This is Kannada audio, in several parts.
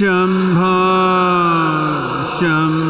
शम्भा शम्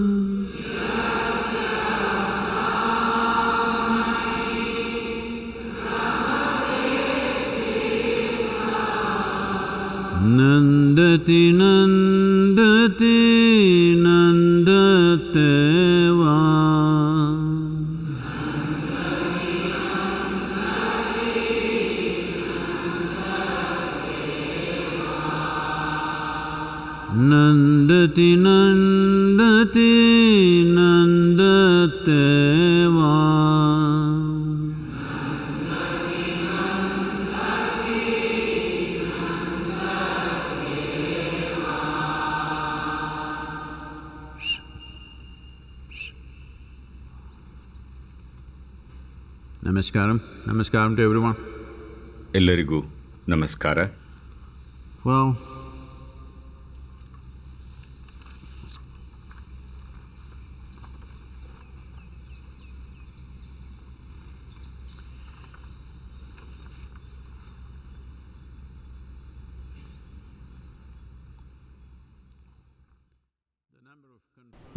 नन्दति नन्दति नन्दते वा नन्दति नन्द Namaskaram. Namaskaram to everyone. Ellarigu. Namaskara. Well,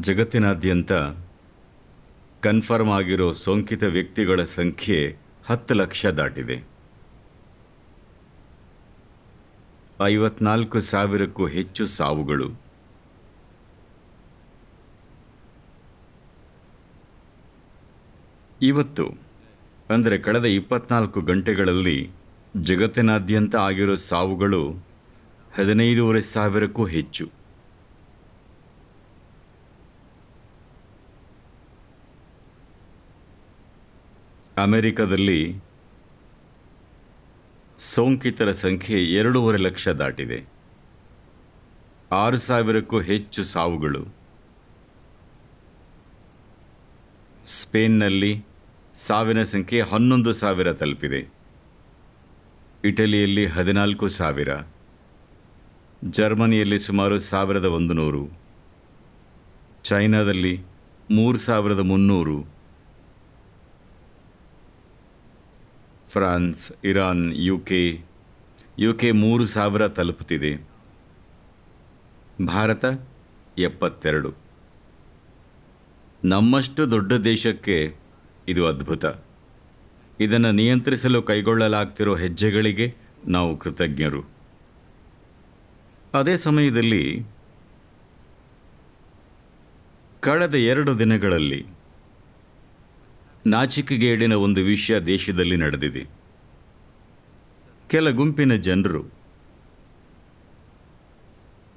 ಜಗತ್ತಿನಾದ್ಯಂತ ಕನ್ಫರ್ಮ್ ಆಗಿರೋ ಸೋಂಕಿತ ವ್ಯಕ್ತಿಗಳ ಸಂಖ್ಯೆ ಹತ್ತು ಲಕ್ಷ ದಾಟಿದೆ ಐವತ್ನಾಲ್ಕು ಸಾವಿರಕ್ಕೂ ಹೆಚ್ಚು ಸಾವುಗಳು ಇವತ್ತು ಅಂದರೆ ಕಳೆದ ಇಪ್ಪತ್ನಾಲ್ಕು ಗಂಟೆಗಳಲ್ಲಿ ಜಗತ್ತಿನಾದ್ಯಂತ ಆಗಿರೋ ಸಾವುಗಳು ಹದಿನೈದೂವರೆ ಸಾವಿರಕ್ಕೂ ಹೆಚ್ಚು ಅಮೆರಿಕದಲ್ಲಿ ಸೋಂಕಿತರ ಸಂಖ್ಯೆ ಎರಡೂವರೆ ಲಕ್ಷ ದಾಟಿದೆ ಆರು ಸಾವಿರಕ್ಕೂ ಹೆಚ್ಚು ಸಾವುಗಳು ಸ್ಪೇನ್ನಲ್ಲಿ ಸಾವಿನ ಸಂಖ್ಯೆ ಹನ್ನೊಂದು ಸಾವಿರ ತಲುಪಿದೆ ಇಟಲಿಯಲ್ಲಿ ಹದಿನಾಲ್ಕು ಸಾವಿರ ಜರ್ಮನಿಯಲ್ಲಿ ಸುಮಾರು ಸಾವಿರದ ಒಂದು ನೂರು ಚೈನಾದಲ್ಲಿ ಮೂರು ಸಾವಿರದ ಮುನ್ನೂರು France Iran U K U K ಮೂರು ಸಾವಿರ ತಲುಪುತ್ತಿದೆ ಭಾರತ ಎಪ್ಪತ್ತೆರಡು ನಮ್ಮಷ್ಟು ದೊಡ್ಡ ದೇಶಕ್ಕೆ ಇದು ಅದ್ಭುತ ಇದನ್ನು ನಿಯಂತ್ರಿಸಲು ಕೈಗೊಳ್ಳಲಾಗ್ತಿರೋ ಹೆಜ್ಜೆಗಳಿಗೆ ನಾವು ಕೃತಜ್ಞರು ಅದೇ ಸಮಯದಲ್ಲಿ ಕಳೆದ ಎರಡು ದಿನಗಳಲ್ಲಿ ನಾಚಿಕೆಗೇಡಿನ ಒಂದು ವಿಷಯ ದೇಶದಲ್ಲಿ ನಡೆದಿದೆ ಕೆಲ ಗುಂಪಿನ ಜನರು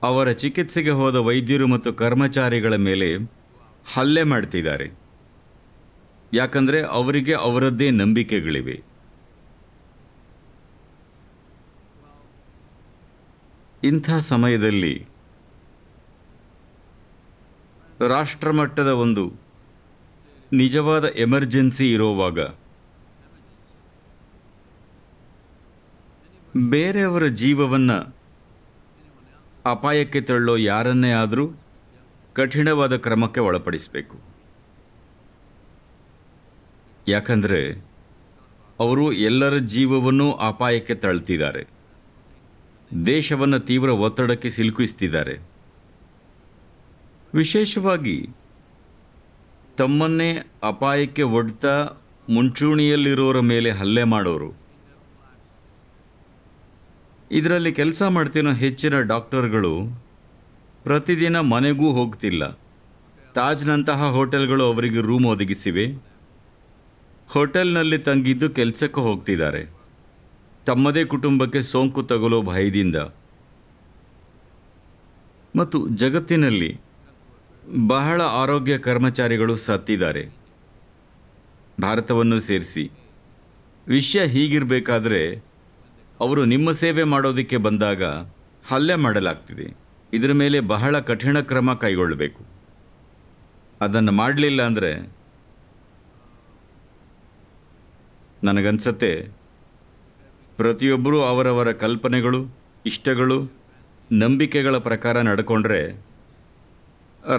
ಅವರ ಚಿಕಿತ್ಸೆಗೆ ಹೋದ ವೈದ್ಯರು ಮತ್ತು ಕರ್ಮಚಾರಿಗಳ ಮೇಲೆ ಹಲ್ಲೆ ಮಾಡ್ತಿದ್ದಾರೆ ಯಾಕಂದರೆ ಅವರಿಗೆ ಅವರದ್ದೇ ನಂಬಿಕೆಗಳಿವೆ ಇಂಥ ಸಮಯದಲ್ಲಿ ರಾಷ್ಟ್ರಮಟ್ಟದ ಒಂದು ನಿಜವಾದ ಎಮರ್ಜೆನ್ಸಿ ಇರೋವಾಗ ಬೇರೆಯವರ ಜೀವವನ್ನು ಅಪಾಯಕ್ಕೆ ತಳ್ಳೋ ಯಾರನ್ನೇ ಆದರೂ ಕಠಿಣವಾದ ಕ್ರಮಕ್ಕೆ ಒಳಪಡಿಸಬೇಕು ಯಾಕಂದರೆ ಅವರು ಎಲ್ಲರ ಜೀವವನ್ನು ಅಪಾಯಕ್ಕೆ ತಳ್ತಿದ್ದಾರೆ ದೇಶವನ್ನು ತೀವ್ರ ಒತ್ತಡಕ್ಕೆ ಸಿಲುಕಿಸ್ತಿದ್ದಾರೆ ವಿಶೇಷವಾಗಿ ತಮ್ಮನ್ನೇ ಅಪಾಯಕ್ಕೆ ಒಡ್ತಾ ಮುಂಚೂಣಿಯಲ್ಲಿರೋರ ಮೇಲೆ ಹಲ್ಲೆ ಮಾಡೋರು ಇದರಲ್ಲಿ ಕೆಲಸ ಮಾಡ್ತಿರೋ ಹೆಚ್ಚಿನ ಡಾಕ್ಟರ್ಗಳು ಪ್ರತಿದಿನ ಮನೆಗೂ ಹೋಗ್ತಿಲ್ಲ ತಾಜ್ನಂತಹ ಹೋಟೆಲ್ಗಳು ಅವರಿಗೆ ರೂಮ್ ಒದಗಿಸಿವೆ ಹೋಟೆಲ್ನಲ್ಲಿ ತಂಗಿದ್ದು ಕೆಲಸಕ್ಕೆ ಹೋಗ್ತಿದ್ದಾರೆ ತಮ್ಮದೇ ಕುಟುಂಬಕ್ಕೆ ಸೋಂಕು ತಗುಲೋ ಭಯದಿಂದ ಮತ್ತು ಜಗತ್ತಿನಲ್ಲಿ ಬಹಳ ಆರೋಗ್ಯ ಕರ್ಮಚಾರಿಗಳು ಸತ್ತಿದ್ದಾರೆ ಭಾರತವನ್ನು ಸೇರಿಸಿ ವಿಷಯ ಹೀಗಿರಬೇಕಾದ್ರೆ ಅವರು ನಿಮ್ಮ ಸೇವೆ ಮಾಡೋದಕ್ಕೆ ಬಂದಾಗ ಹಲ್ಲೆ ಮಾಡಲಾಗ್ತಿದೆ ಇದರ ಮೇಲೆ ಬಹಳ ಕಠಿಣ ಕ್ರಮ ಕೈಗೊಳ್ಳಬೇಕು ಅದನ್ನು ಮಾಡಲಿಲ್ಲ ಅಂದರೆ ನನಗನ್ಸತ್ತೆ ಪ್ರತಿಯೊಬ್ಬರೂ ಅವರವರ ಕಲ್ಪನೆಗಳು ಇಷ್ಟಗಳು ನಂಬಿಕೆಗಳ ಪ್ರಕಾರ ನಡ್ಕೊಂಡ್ರೆ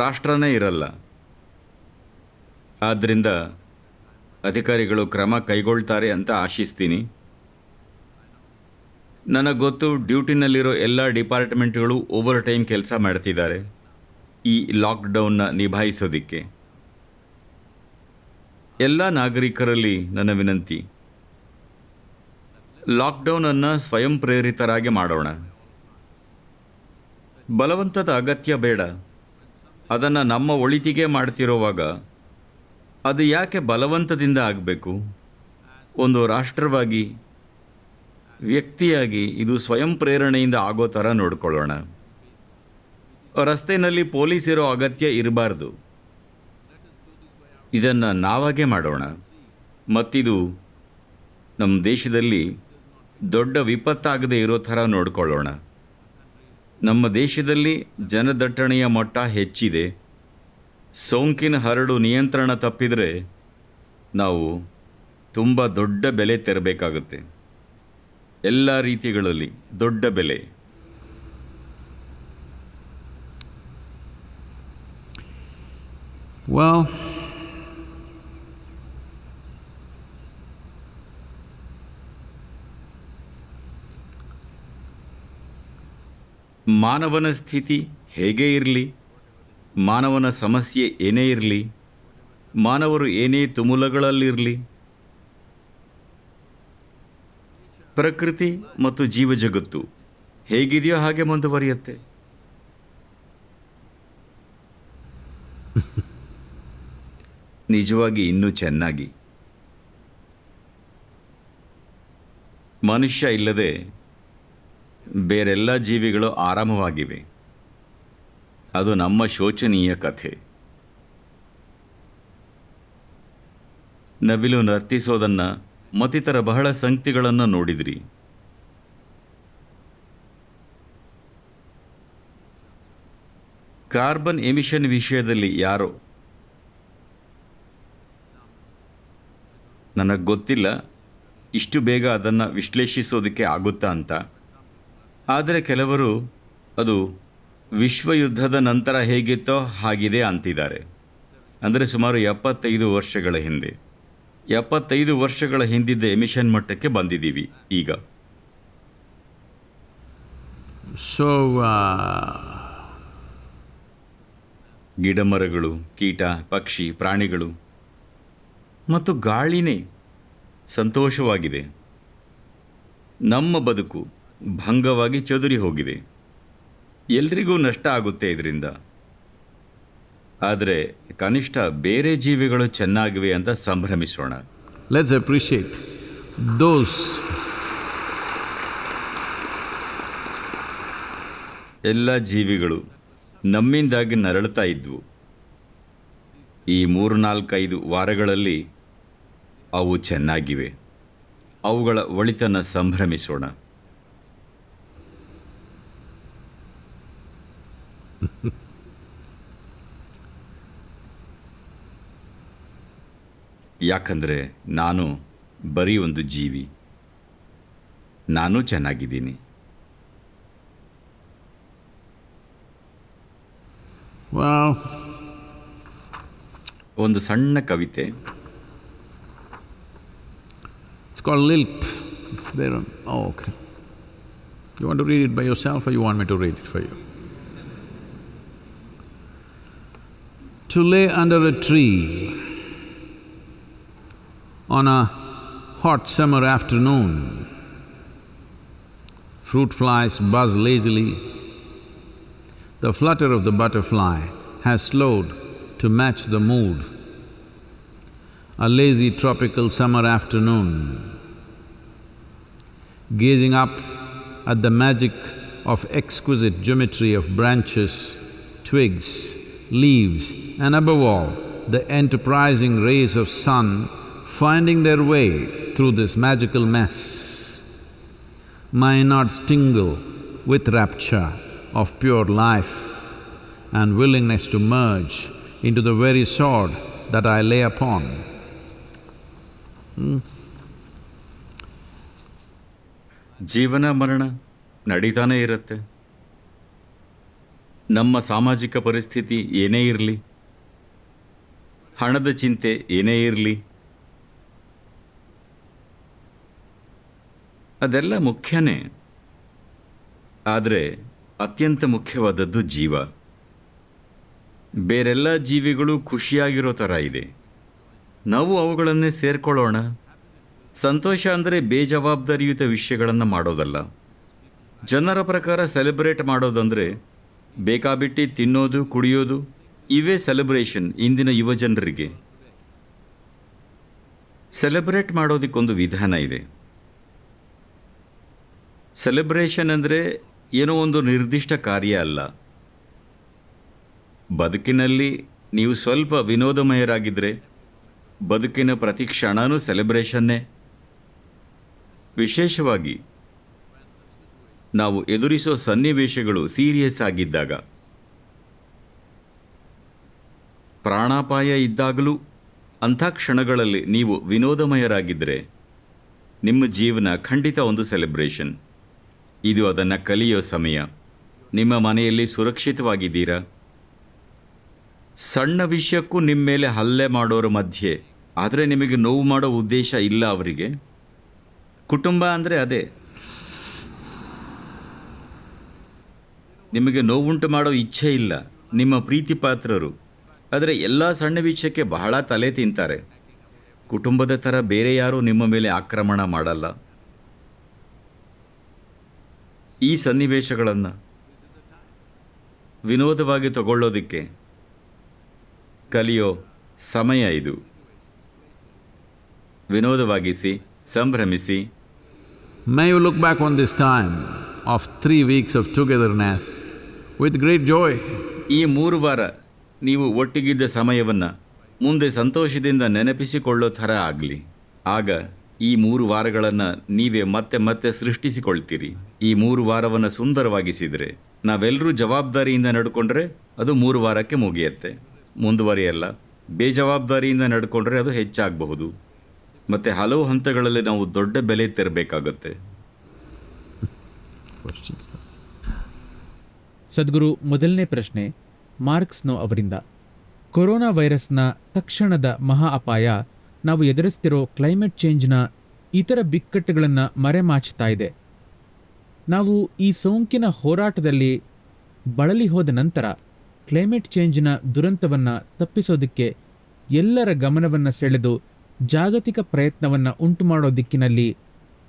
ರಾಷ್ಟ್ರನೇ ಇರಲ್ಲ ಆದ್ದರಿಂದ ಅಧಿಕಾರಿಗಳು ಕ್ರಮ ಕೈಗೊಳ್ತಾರೆ ಅಂತ ಆಶಿಸ್ತೀನಿ ನನಗೆ ಗೊತ್ತು ಡ್ಯೂಟಿನಲ್ಲಿರೋ ಎಲ್ಲ ಡಿಪಾರ್ಟ್ಮೆಂಟ್ಗಳು ಓವರ್ ಟೈಮ್ ಕೆಲಸ ಮಾಡ್ತಿದ್ದಾರೆ ಈ ಲಾಕ್ಡೌನ್ನ ನಿಭಾಯಿಸೋದಕ್ಕೆ ಎಲ್ಲ ನಾಗರಿಕರಲ್ಲಿ ನನ್ನ ವಿನಂತಿ ಲಾಕ್ಡೌನನ್ನು ಸ್ವಯಂ ಪ್ರೇರಿತರಾಗಿ ಮಾಡೋಣ ಬಲವಂತದ ಅಗತ್ಯ ಬೇಡ ಅದನ್ನು ನಮ್ಮ ಒಳಿತಿಗೆ ಮಾಡ್ತಿರೋವಾಗ ಅದು ಯಾಕೆ ಬಲವಂತದಿಂದ ಆಗಬೇಕು ಒಂದು ರಾಷ್ಟ್ರವಾಗಿ ವ್ಯಕ್ತಿಯಾಗಿ ಇದು ಸ್ವಯಂ ಪ್ರೇರಣೆಯಿಂದ ಆಗೋ ಥರ ನೋಡ್ಕೊಳ್ಳೋಣ ರಸ್ತೆಯಲ್ಲಿ ಪೊಲೀಸ್ ಇರೋ ಅಗತ್ಯ ಇರಬಾರ್ದು ಇದನ್ನು ನಾವಾಗೆ ಮಾಡೋಣ ಮತ್ತಿದು ನಮ್ಮ ದೇಶದಲ್ಲಿ ದೊಡ್ಡ ವಿಪತ್ತಾಗದೇ ಇರೋ ಥರ ನೋಡ್ಕೊಳ್ಳೋಣ ನಮ್ಮ ದೇಶದಲ್ಲಿ ಜನದಟ್ಟಣೆಯ ಮಟ್ಟ ಹೆಚ್ಚಿದೆ ಸೋಂಕಿನ ಹರಡು ನಿಯಂತ್ರಣ ತಪ್ಪಿದರೆ ನಾವು ತುಂಬ ದೊಡ್ಡ ಬೆಲೆ ತೆರಬೇಕಾಗುತ್ತೆ ಎಲ್ಲ ರೀತಿಗಳಲ್ಲಿ ದೊಡ್ಡ ಬೆಲೆ Well, ಮಾನವನ ಸ್ಥಿತಿ ಹೇಗೆ ಇರಲಿ ಮಾನವನ ಸಮಸ್ಯೆ ಏನೇ ಇರಲಿ ಮಾನವರು ಏನೇ ತುಮುಲಗಳಲ್ಲಿರಲಿ ಪ್ರಕೃತಿ ಮತ್ತು ಜೀವ ಜಗತ್ತು ಹೇಗಿದೆಯೋ ಹಾಗೆ ಮುಂದುವರಿಯುತ್ತೆ ನಿಜವಾಗಿ ಇನ್ನೂ ಚೆನ್ನಾಗಿ ಮನುಷ್ಯ ಇಲ್ಲದೆ ಬೇರೆಲ್ಲ ಜೀವಿಗಳು ಆರಾಮವಾಗಿವೆ ಅದು ನಮ್ಮ ಶೋಚನೀಯ ಕಥೆ ನವಿಲು ನರ್ತಿಸೋದನ್ನು ಮತ್ತಿತರ ಬಹಳ ಸಂಕ್ತಿಗಳನ್ನು ನೋಡಿದ್ರಿ ಕಾರ್ಬನ್ ಎಮಿಷನ್ ವಿಷಯದಲ್ಲಿ ಯಾರೋ ನನಗೆ ಗೊತ್ತಿಲ್ಲ ಇಷ್ಟು ಬೇಗ ಅದನ್ನು ವಿಶ್ಲೇಷಿಸೋದಕ್ಕೆ ಆಗುತ್ತಾ ಅಂತ ಆದರೆ ಕೆಲವರು ಅದು ವಿಶ್ವ ಯುದ್ಧದ ನಂತರ ಹೇಗಿತ್ತೋ ಹಾಗಿದೆ ಅಂತಿದ್ದಾರೆ ಅಂದರೆ ಸುಮಾರು ಎಪ್ಪತ್ತೈದು ವರ್ಷಗಳ ಹಿಂದೆ ಎಪ್ಪತ್ತೈದು ವರ್ಷಗಳ ಹಿಂದಿದ್ದ ಎಮಿಷನ್ ಮಟ್ಟಕ್ಕೆ ಬಂದಿದ್ದೀವಿ ಈಗ ಸೊ uh, ಗಿಡಮರಗಳು ಕೀಟ ಪಕ್ಷಿ ಪ್ರಾಣಿಗಳು ಮತ್ತು ಗಾಳಿನೇ ಸಂತೋಷವಾಗಿದೆ ನಮ್ಮ ಬದುಕು ಭಂಗವಾಗಿ ಚದುರಿ ಹೋಗಿದೆ ಎಲ್ರಿಗೂ ನಷ್ಟ ಆಗುತ್ತೆ ಇದರಿಂದ ಆದರೆ ಕನಿಷ್ಠ ಬೇರೆ ಜೀವಿಗಳು ಚೆನ್ನಾಗಿವೆ ಅಂತ ಸಂಭ್ರಮಿಸೋಣ ಲೆಟ್ಸ್ ಅಪ್ರಿಷಿಯೇಟ್ ದೋಸ್ ಎಲ್ಲ ಜೀವಿಗಳು ನಮ್ಮಿಂದಾಗಿ ನರಳುತ್ತಾ ಇದ್ವು ಈ ನಾಲ್ಕೈದು ವಾರಗಳಲ್ಲಿ ಅವು ಚೆನ್ನಾಗಿವೆ ಅವುಗಳ ಒಳಿತನ ಸಂಭ್ರಮಿಸೋಣ ಯಾಕಂದರೆ ನಾನು ಬರೀ ಒಂದು ಜೀವಿ ನಾನು ಚೆನ್ನಾಗಿದ್ದೀನಿ ಒಂದು ಸಣ್ಣ ಕವಿತೆ lilt okay you want to read it by yourself you want me to read it ಫೈ you to lay under a tree on a hot summer afternoon. Fruit flies buzz lazily. The flutter of the butterfly has slowed to match the mood. A lazy tropical summer afternoon. Gazing up at the magic of exquisite geometry of branches, twigs, leaves and above all, the enterprising rays of sun finding their way through this magical mess might not tingle with rapture of pure life and willingness to merge into the very sword that I lay upon. Hmm. ಜೀವನ ಮರಣ ನಡೀತಾನೇ irate. Namma samajika paristhiti yene irli. ಹಣದ ಚಿಂತೆ ಏನೇ ಇರಲಿ ಅದೆಲ್ಲ ಮುಖ್ಯನೇ ಆದರೆ ಅತ್ಯಂತ ಮುಖ್ಯವಾದದ್ದು ಜೀವ ಬೇರೆಲ್ಲ ಜೀವಿಗಳು ಖುಷಿಯಾಗಿರೋ ಥರ ಇದೆ ನಾವು ಅವುಗಳನ್ನೇ ಸೇರ್ಕೊಳ್ಳೋಣ ಸಂತೋಷ ಅಂದರೆ ಬೇಜವಾಬ್ದಾರಿಯುತ ವಿಷಯಗಳನ್ನು ಮಾಡೋದಲ್ಲ ಜನರ ಪ್ರಕಾರ ಸೆಲೆಬ್ರೇಟ್ ಮಾಡೋದಂದರೆ ಬೇಕಾಬಿಟ್ಟಿ ತಿನ್ನೋದು ಕುಡಿಯೋದು ಇವೇ ಸೆಲೆಬ್ರೇಷನ್ ಇಂದಿನ ಯುವ ಜನರಿಗೆ ಸೆಲೆಬ್ರೇಟ್ ಮಾಡೋದಕ್ಕೊಂದು ವಿಧಾನ ಇದೆ ಸೆಲೆಬ್ರೇಷನ್ ಅಂದರೆ ಏನೋ ಒಂದು ನಿರ್ದಿಷ್ಟ ಕಾರ್ಯ ಅಲ್ಲ ಬದುಕಿನಲ್ಲಿ ನೀವು ಸ್ವಲ್ಪ ವಿನೋದಮಯರಾಗಿದ್ದರೆ ಬದುಕಿನ ಪ್ರತಿ ಕ್ಷಣವೂ ಸೆಲೆಬ್ರೇಷನ್ನೇ ವಿಶೇಷವಾಗಿ ನಾವು ಎದುರಿಸೋ ಸನ್ನಿವೇಶಗಳು ಸೀರಿಯಸ್ ಆಗಿದ್ದಾಗ ಪ್ರಾಣಾಪಾಯ ಇದ್ದಾಗಲೂ ಅಂಥ ಕ್ಷಣಗಳಲ್ಲಿ ನೀವು ವಿನೋದಮಯರಾಗಿದ್ದರೆ ನಿಮ್ಮ ಜೀವನ ಖಂಡಿತ ಒಂದು ಸೆಲೆಬ್ರೇಷನ್ ಇದು ಅದನ್ನು ಕಲಿಯೋ ಸಮಯ ನಿಮ್ಮ ಮನೆಯಲ್ಲಿ ಸುರಕ್ಷಿತವಾಗಿದ್ದೀರಾ ಸಣ್ಣ ವಿಷಯಕ್ಕೂ ನಿಮ್ಮ ಮೇಲೆ ಹಲ್ಲೆ ಮಾಡೋರ ಮಧ್ಯೆ ಆದರೆ ನಿಮಗೆ ನೋವು ಮಾಡೋ ಉದ್ದೇಶ ಇಲ್ಲ ಅವರಿಗೆ ಕುಟುಂಬ ಅಂದರೆ ಅದೇ ನಿಮಗೆ ನೋವುಂಟು ಮಾಡೋ ಇಚ್ಛೆ ಇಲ್ಲ ನಿಮ್ಮ ಪ್ರೀತಿಪಾತ್ರರು ಆದರೆ ಎಲ್ಲ ಸಣ್ಣ ವಿಷಯಕ್ಕೆ ಬಹಳ ತಲೆ ತಿಂತಾರೆ ಕುಟುಂಬದ ಥರ ಬೇರೆ ಯಾರೂ ನಿಮ್ಮ ಮೇಲೆ ಆಕ್ರಮಣ ಮಾಡಲ್ಲ ಈ ಸನ್ನಿವೇಶಗಳನ್ನು ವಿನೋದವಾಗಿ ತಗೊಳ್ಳೋದಕ್ಕೆ ಕಲಿಯೋ ಸಮಯ ಇದು ವಿನೋದವಾಗಿಸಿ ಸಂಭ್ರಮಿಸಿ may you look back on this time of three weeks of togetherness with great joy ಈ ಮೂರು ವಾರ ನೀವು ಒಟ್ಟಿಗಿದ್ದ ಸಮಯವನ್ನು ಮುಂದೆ ಸಂತೋಷದಿಂದ ನೆನಪಿಸಿಕೊಳ್ಳೋ ಥರ ಆಗಲಿ ಆಗ ಈ ಮೂರು ವಾರಗಳನ್ನು ನೀವೇ ಮತ್ತೆ ಮತ್ತೆ ಸೃಷ್ಟಿಸಿಕೊಳ್ತೀರಿ ಈ ಮೂರು ವಾರವನ್ನು ಸುಂದರವಾಗಿಸಿದರೆ ನಾವೆಲ್ಲರೂ ಜವಾಬ್ದಾರಿಯಿಂದ ನಡ್ಕೊಂಡ್ರೆ ಅದು ಮೂರು ವಾರಕ್ಕೆ ಮುಗಿಯುತ್ತೆ ಮುಂದುವರಿಯಲ್ಲ ಬೇಜವಾಬ್ದಾರಿಯಿಂದ ನಡ್ಕೊಂಡ್ರೆ ಅದು ಹೆಚ್ಚಾಗಬಹುದು ಮತ್ತು ಹಲವು ಹಂತಗಳಲ್ಲಿ ನಾವು ದೊಡ್ಡ ಬೆಲೆ ತೆರಬೇಕಾಗತ್ತೆ ಸದ್ಗುರು ಮೊದಲನೇ ಪ್ರಶ್ನೆ ಮಾರ್ಕ್ಸ್ನೋ ಅವರಿಂದ ಕೊರೋನಾ ವೈರಸ್ನ ತಕ್ಷಣದ ಮಹಾ ಅಪಾಯ ನಾವು ಎದುರಿಸ್ತಿರೋ ಕ್ಲೈಮೇಟ್ ಚೇಂಜ್ನ ಇತರ ಬಿಕ್ಕಟ್ಟುಗಳನ್ನು ಮರೆಮಾಚ್ತಾ ಇದೆ ನಾವು ಈ ಸೋಂಕಿನ ಹೋರಾಟದಲ್ಲಿ ಬಳಲಿ ಹೋದ ನಂತರ ಕ್ಲೈಮೇಟ್ ಚೇಂಜ್ನ ದುರಂತವನ್ನು ತಪ್ಪಿಸೋದಕ್ಕೆ ಎಲ್ಲರ ಗಮನವನ್ನು ಸೆಳೆದು ಜಾಗತಿಕ ಪ್ರಯತ್ನವನ್ನು ಮಾಡೋ ದಿಕ್ಕಿನಲ್ಲಿ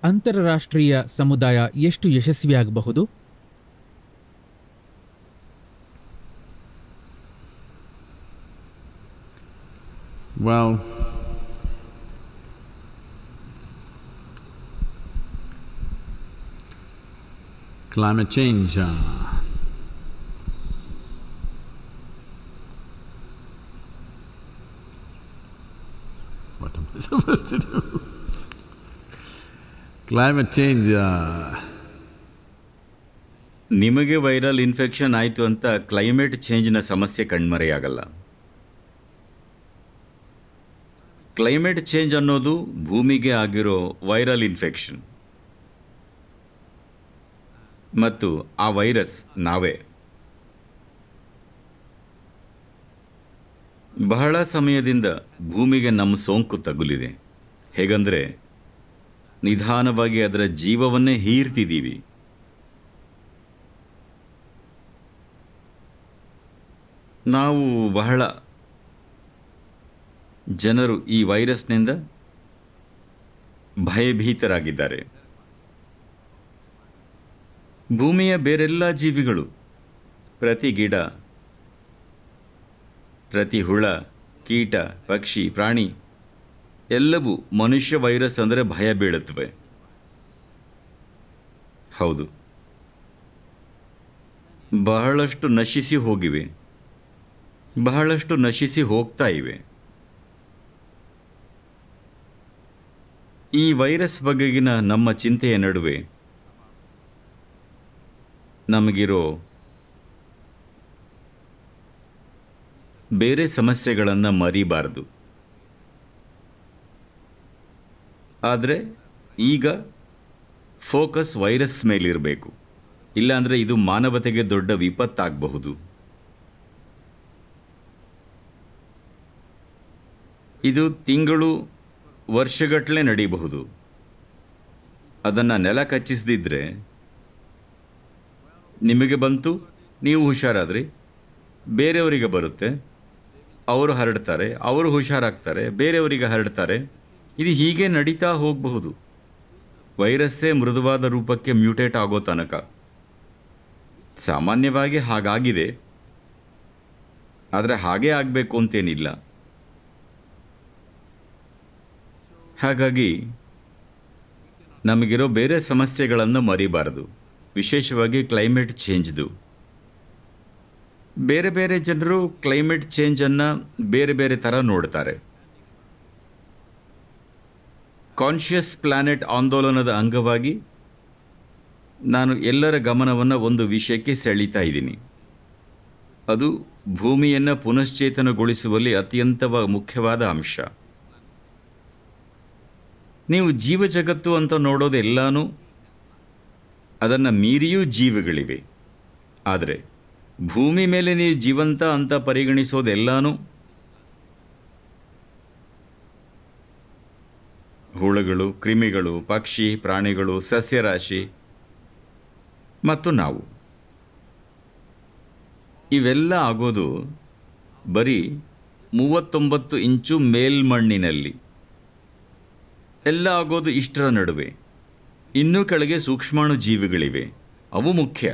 ಅಂತಾರಾಷ್ಟ್ರೀಯ ಸಮುದಾಯ ಎಷ್ಟು ಯಶಸ್ವಿಯಾಗಬಹುದು Well, climate change. what am I supposed to do? climate change. Uh, ನಿಮಗೆ ವೈರಲ್ ಇನ್ಫೆಕ್ಷನ್ ಆಯಿತು ಅಂತ ಕ್ಲೈಮೇಟ್ ಚೇಂಜ್ನ ಸಮಸ್ಯೆ ಕಣ್ಮರೆಯಾಗಲ್ಲ ಕ್ಲೈಮೇಟ್ ಚೇಂಜ್ ಅನ್ನೋದು ಭೂಮಿಗೆ ಆಗಿರೋ ವೈರಲ್ ಇನ್ಫೆಕ್ಷನ್ ಮತ್ತು ಆ ವೈರಸ್ ನಾವೇ ಬಹಳ ಸಮಯದಿಂದ ಭೂಮಿಗೆ ನಮ್ಮ ಸೋಂಕು ತಗುಲಿದೆ ಹೇಗಂದರೆ ನಿಧಾನವಾಗಿ ಅದರ ಜೀವವನ್ನೇ ಹೀರ್ತಿದ್ದೀವಿ ನಾವು ಬಹಳ ಜನರು ಈ ವೈರಸ್ನಿಂದ ಭಯಭೀತರಾಗಿದ್ದಾರೆ ಭೂಮಿಯ ಬೇರೆಲ್ಲ ಜೀವಿಗಳು ಪ್ರತಿ ಗಿಡ ಪ್ರತಿ ಹುಳ ಕೀಟ ಪಕ್ಷಿ ಪ್ರಾಣಿ ಎಲ್ಲವೂ ಮನುಷ್ಯ ವೈರಸ್ ಅಂದರೆ ಭಯ ಬೀಳುತ್ತವೆ ಹೌದು ಬಹಳಷ್ಟು ನಶಿಸಿ ಹೋಗಿವೆ ಬಹಳಷ್ಟು ನಶಿಸಿ ಹೋಗ್ತಾ ಇವೆ ಈ ವೈರಸ್ ಬಗೆಗಿನ ನಮ್ಮ ಚಿಂತೆಯ ನಡುವೆ ನಮಗಿರೋ ಬೇರೆ ಸಮಸ್ಯೆಗಳನ್ನು ಮರಿಬಾರದು ಆದರೆ ಈಗ ಫೋಕಸ್ ವೈರಸ್ ಮೇಲಿರಬೇಕು ಇಲ್ಲಾಂದರೆ ಇದು ಮಾನವತೆಗೆ ದೊಡ್ಡ ವಿಪತ್ತಾಗಬಹುದು ಇದು ತಿಂಗಳು ವರ್ಷಗಟ್ಟಲೆ ನಡೀಬಹುದು ಅದನ್ನು ನೆಲ ಕಚ್ಚಿಸದಿದ್ದರೆ ನಿಮಗೆ ಬಂತು ನೀವು ಹುಷಾರಾದ್ರಿ ಬೇರೆಯವರಿಗೆ ಬರುತ್ತೆ ಅವರು ಹರಡ್ತಾರೆ ಅವರು ಹುಷಾರಾಗ್ತಾರೆ ಬೇರೆಯವರಿಗೆ ಹರಡ್ತಾರೆ ಇದು ಹೀಗೆ ನಡೀತಾ ಹೋಗಬಹುದು ವೈರಸ್ಸೇ ಮೃದುವಾದ ರೂಪಕ್ಕೆ ಮ್ಯೂಟೇಟ್ ಆಗೋ ತನಕ ಸಾಮಾನ್ಯವಾಗಿ ಹಾಗಾಗಿದೆ ಆದರೆ ಹಾಗೇ ಆಗಬೇಕು ಅಂತೇನಿಲ್ಲ ಹಾಗಾಗಿ ನಮಗಿರೋ ಬೇರೆ ಸಮಸ್ಯೆಗಳನ್ನು ಮರಿಬಾರದು ವಿಶೇಷವಾಗಿ ಕ್ಲೈಮೇಟ್ ಚೇಂಜ್ದು ಬೇರೆ ಬೇರೆ ಜನರು ಕ್ಲೈಮೇಟ್ ಚೇಂಜನ್ನು ಬೇರೆ ಬೇರೆ ಥರ ನೋಡ್ತಾರೆ ಕಾನ್ಷಿಯಸ್ ಪ್ಲಾನೆಟ್ ಆಂದೋಲನದ ಅಂಗವಾಗಿ ನಾನು ಎಲ್ಲರ ಗಮನವನ್ನು ಒಂದು ವಿಷಯಕ್ಕೆ ಸೆಳೀತಾ ಇದ್ದೀನಿ ಅದು ಭೂಮಿಯನ್ನು ಪುನಶ್ಚೇತನಗೊಳಿಸುವಲ್ಲಿ ಅತ್ಯಂತ ಮುಖ್ಯವಾದ ಅಂಶ ನೀವು ಜೀವ ಜಗತ್ತು ಅಂತ ನೋಡೋದೆಲ್ಲನೂ ಅದನ್ನು ಮೀರಿಯೂ ಜೀವಿಗಳಿವೆ ಆದರೆ ಭೂಮಿ ಮೇಲೆ ನೀವು ಜೀವಂತ ಅಂತ ಪರಿಗಣಿಸೋದೆಲ್ಲನೂ ಹುಳುಗಳು ಕ್ರಿಮಿಗಳು ಪಕ್ಷಿ ಪ್ರಾಣಿಗಳು ಸಸ್ಯರಾಶಿ ಮತ್ತು ನಾವು ಇವೆಲ್ಲ ಆಗೋದು ಬರೀ ಮೂವತ್ತೊಂಬತ್ತು ಇಂಚು ಮೇಲ್ಮಣ್ಣಿನಲ್ಲಿ ಎಲ್ಲ ಆಗೋದು ಇಷ್ಟರ ನಡುವೆ ಇನ್ನೂ ಕೆಳಗೆ ಸೂಕ್ಷ್ಮಾಣು ಜೀವಿಗಳಿವೆ ಅವು ಮುಖ್ಯ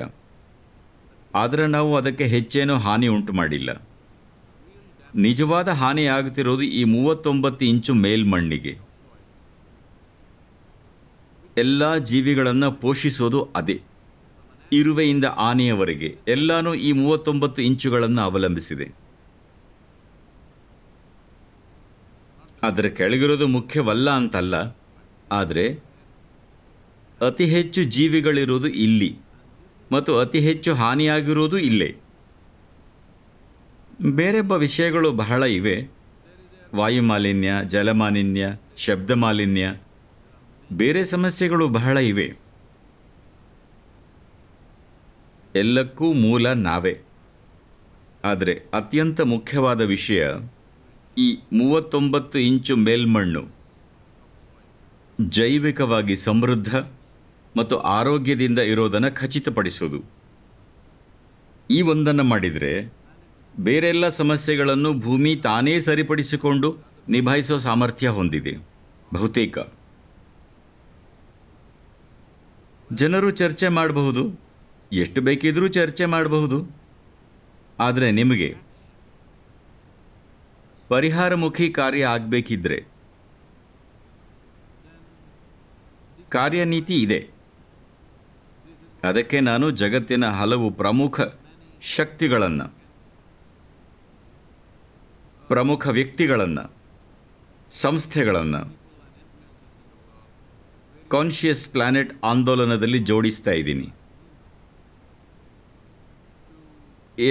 ಆದರೆ ನಾವು ಅದಕ್ಕೆ ಹೆಚ್ಚೇನೂ ಹಾನಿ ಉಂಟು ಮಾಡಿಲ್ಲ ನಿಜವಾದ ಹಾನಿಯಾಗುತ್ತಿರೋದು ಈ ಮೂವತ್ತೊಂಬತ್ತು ಇಂಚು ಮೇಲ್ಮಣ್ಣಿಗೆ ಎಲ್ಲ ಜೀವಿಗಳನ್ನು ಪೋಷಿಸೋದು ಅದೇ ಇರುವೆಯಿಂದ ಆನೆಯವರೆಗೆ ಎಲ್ಲಾನು ಈ ಮೂವತ್ತೊಂಬತ್ತು ಇಂಚುಗಳನ್ನು ಅವಲಂಬಿಸಿದೆ ಅದರ ಕೆಳಗಿರೋದು ಮುಖ್ಯವಲ್ಲ ಅಂತಲ್ಲ ಆದರೆ ಅತಿ ಹೆಚ್ಚು ಜೀವಿಗಳಿರೋದು ಇಲ್ಲಿ ಮತ್ತು ಅತಿ ಹೆಚ್ಚು ಹಾನಿಯಾಗಿರೋದು ಇಲ್ಲೇ ಬೇರೆಬ್ಬ ವಿಷಯಗಳು ಬಹಳ ಇವೆ ವಾಯುಮಾಲಿನ್ಯ ಜಲಮಾಲಿನ್ಯ ಶಬ್ದ ಮಾಲಿನ್ಯ ಬೇರೆ ಸಮಸ್ಯೆಗಳು ಬಹಳ ಇವೆ ಎಲ್ಲಕ್ಕೂ ಮೂಲ ನಾವೇ ಆದರೆ ಅತ್ಯಂತ ಮುಖ್ಯವಾದ ವಿಷಯ ಈ ಮೂವತ್ತೊಂಬತ್ತು ಇಂಚು ಮೇಲ್ಮಣ್ಣು ಜೈವಿಕವಾಗಿ ಸಮೃದ್ಧ ಮತ್ತು ಆರೋಗ್ಯದಿಂದ ಇರೋದನ್ನು ಖಚಿತಪಡಿಸೋದು ಈ ಒಂದನ್ನು ಮಾಡಿದರೆ ಬೇರೆಲ್ಲ ಸಮಸ್ಯೆಗಳನ್ನು ಭೂಮಿ ತಾನೇ ಸರಿಪಡಿಸಿಕೊಂಡು ನಿಭಾಯಿಸೋ ಸಾಮರ್ಥ್ಯ ಹೊಂದಿದೆ ಬಹುತೇಕ ಜನರು ಚರ್ಚೆ ಮಾಡಬಹುದು ಎಷ್ಟು ಬೇಕಿದ್ರೂ ಚರ್ಚೆ ಮಾಡಬಹುದು ಆದರೆ ನಿಮಗೆ ಪರಿಹಾರಮುಖಿ ಕಾರ್ಯ ಆಗಬೇಕಿದ್ರೆ ಕಾರ್ಯನೀತಿ ಇದೆ ಅದಕ್ಕೆ ನಾನು ಜಗತ್ತಿನ ಹಲವು ಪ್ರಮುಖ ಶಕ್ತಿಗಳನ್ನು ಪ್ರಮುಖ ವ್ಯಕ್ತಿಗಳನ್ನು ಸಂಸ್ಥೆಗಳನ್ನು ಕಾನ್ಷಿಯಸ್ ಪ್ಲಾನೆಟ್ ಆಂದೋಲನದಲ್ಲಿ ಜೋಡಿಸ್ತಾ ಇದ್ದೀನಿ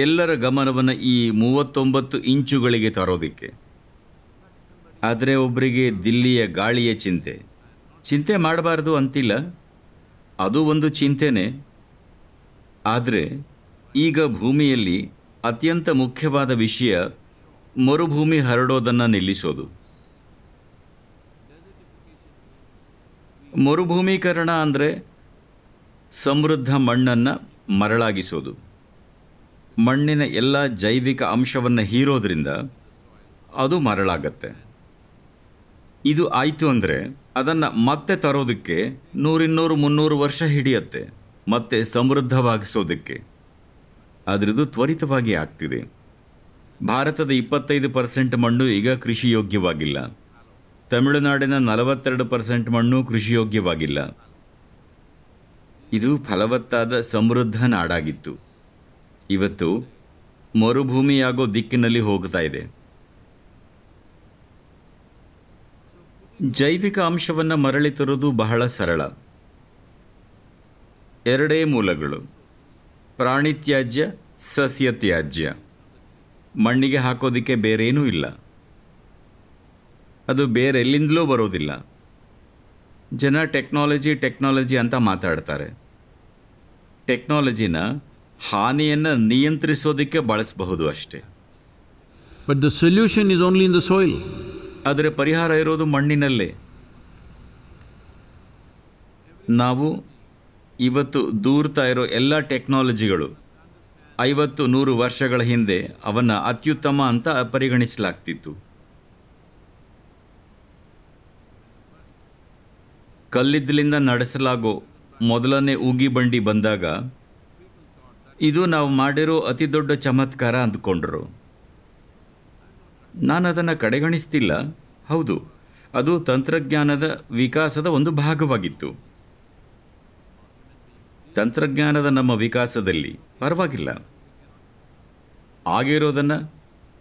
ಎಲ್ಲರ ಗಮನವನ್ನು ಈ ಮೂವತ್ತೊಂಬತ್ತು ಇಂಚುಗಳಿಗೆ ತರೋದಕ್ಕೆ ಆದರೆ ಒಬ್ಬರಿಗೆ ದಿಲ್ಲಿಯ ಗಾಳಿಯ ಚಿಂತೆ ಚಿಂತೆ ಮಾಡಬಾರ್ದು ಅಂತಿಲ್ಲ ಅದು ಒಂದು ಚಿಂತೆನೇ ಆದರೆ ಈಗ ಭೂಮಿಯಲ್ಲಿ ಅತ್ಯಂತ ಮುಖ್ಯವಾದ ವಿಷಯ ಮರುಭೂಮಿ ಹರಡೋದನ್ನು ನಿಲ್ಲಿಸೋದು ಮರುಭೂಮೀಕರಣ ಅಂದರೆ ಸಮೃದ್ಧ ಮಣ್ಣನ್ನು ಮರಳಾಗಿಸೋದು ಮಣ್ಣಿನ ಎಲ್ಲ ಜೈವಿಕ ಅಂಶವನ್ನು ಹೀರೋದ್ರಿಂದ ಅದು ಮರಳಾಗತ್ತೆ ಇದು ಆಯಿತು ಅಂದರೆ ಅದನ್ನು ಮತ್ತೆ ತರೋದಕ್ಕೆ ನೂರಿನ್ನೂರು ಮುನ್ನೂರು ವರ್ಷ ಹಿಡಿಯತ್ತೆ ಮತ್ತೆ ಸಮೃದ್ಧವಾಗಿಸೋದಕ್ಕೆ ಅದರದು ತ್ವರಿತವಾಗಿ ಆಗ್ತಿದೆ ಭಾರತದ ಇಪ್ಪತ್ತೈದು ಪರ್ಸೆಂಟ್ ಮಣ್ಣು ಈಗ ಕೃಷಿ ಯೋಗ್ಯವಾಗಿಲ್ಲ ತಮಿಳುನಾಡಿನ ನಲವತ್ತೆರಡು ಪರ್ಸೆಂಟ್ ಮಣ್ಣು ಕೃಷಿ ಯೋಗ್ಯವಾಗಿಲ್ಲ ಇದು ಫಲವತ್ತಾದ ಸಮೃದ್ಧ ನಾಡಾಗಿತ್ತು ಇವತ್ತು ಮರುಭೂಮಿಯಾಗೋ ದಿಕ್ಕಿನಲ್ಲಿ ಹೋಗ್ತಾ ಇದೆ ಜೈವಿಕ ಅಂಶವನ್ನು ಮರಳಿ ತರುವುದು ಬಹಳ ಸರಳ ಎರಡೇ ಮೂಲಗಳು ಪ್ರಾಣಿ ತ್ಯಾಜ್ಯ ಸಸ್ಯ ತ್ಯಾಜ್ಯ ಮಣ್ಣಿಗೆ ಹಾಕೋದಕ್ಕೆ ಬೇರೇನೂ ಇಲ್ಲ ಅದು ಬೇರೆಲ್ಲಿಂದಲೂ ಬರೋದಿಲ್ಲ ಜನ ಟೆಕ್ನಾಲಜಿ ಟೆಕ್ನಾಲಜಿ ಅಂತ ಮಾತಾಡ್ತಾರೆ ಟೆಕ್ನಾಲಜಿನ ಹಾನಿಯನ್ನು ನಿಯಂತ್ರಿಸೋದಕ್ಕೆ ಬಳಸಬಹುದು ಅಷ್ಟೇ but the solution is only in the soil ಆದರೆ ಪರಿಹಾರ ಇರೋದು ಮಣ್ಣಿನಲ್ಲೇ ನಾವು ಇವತ್ತು ದೂರ್ತಾ ಇರೋ ಎಲ್ಲ ಟೆಕ್ನಾಲಜಿಗಳು ಐವತ್ತು ನೂರು ವರ್ಷಗಳ ಹಿಂದೆ ಅವನ್ನು ಅತ್ಯುತ್ತಮ ಅಂತ ಪರಿಗಣಿಸಲಾಗ್ತಿತ್ತು ಕಲ್ಲಿದ್ದಲಿಂದ ನಡೆಸಲಾಗೋ ಮೊದಲನೇ ಉಗಿ ಬಂಡಿ ಬಂದಾಗ ಇದು ನಾವು ಮಾಡಿರೋ ಅತಿ ದೊಡ್ಡ ಚಮತ್ಕಾರ ಅಂದ್ಕೊಂಡ್ರು ನಾನು ಅದನ್ನು ಕಡೆಗಣಿಸ್ತಿಲ್ಲ ಹೌದು ಅದು ತಂತ್ರಜ್ಞಾನದ ವಿಕಾಸದ ಒಂದು ಭಾಗವಾಗಿತ್ತು ತಂತ್ರಜ್ಞಾನದ ನಮ್ಮ ವಿಕಾಸದಲ್ಲಿ ಪರವಾಗಿಲ್ಲ ಆಗಿರೋದನ್ನು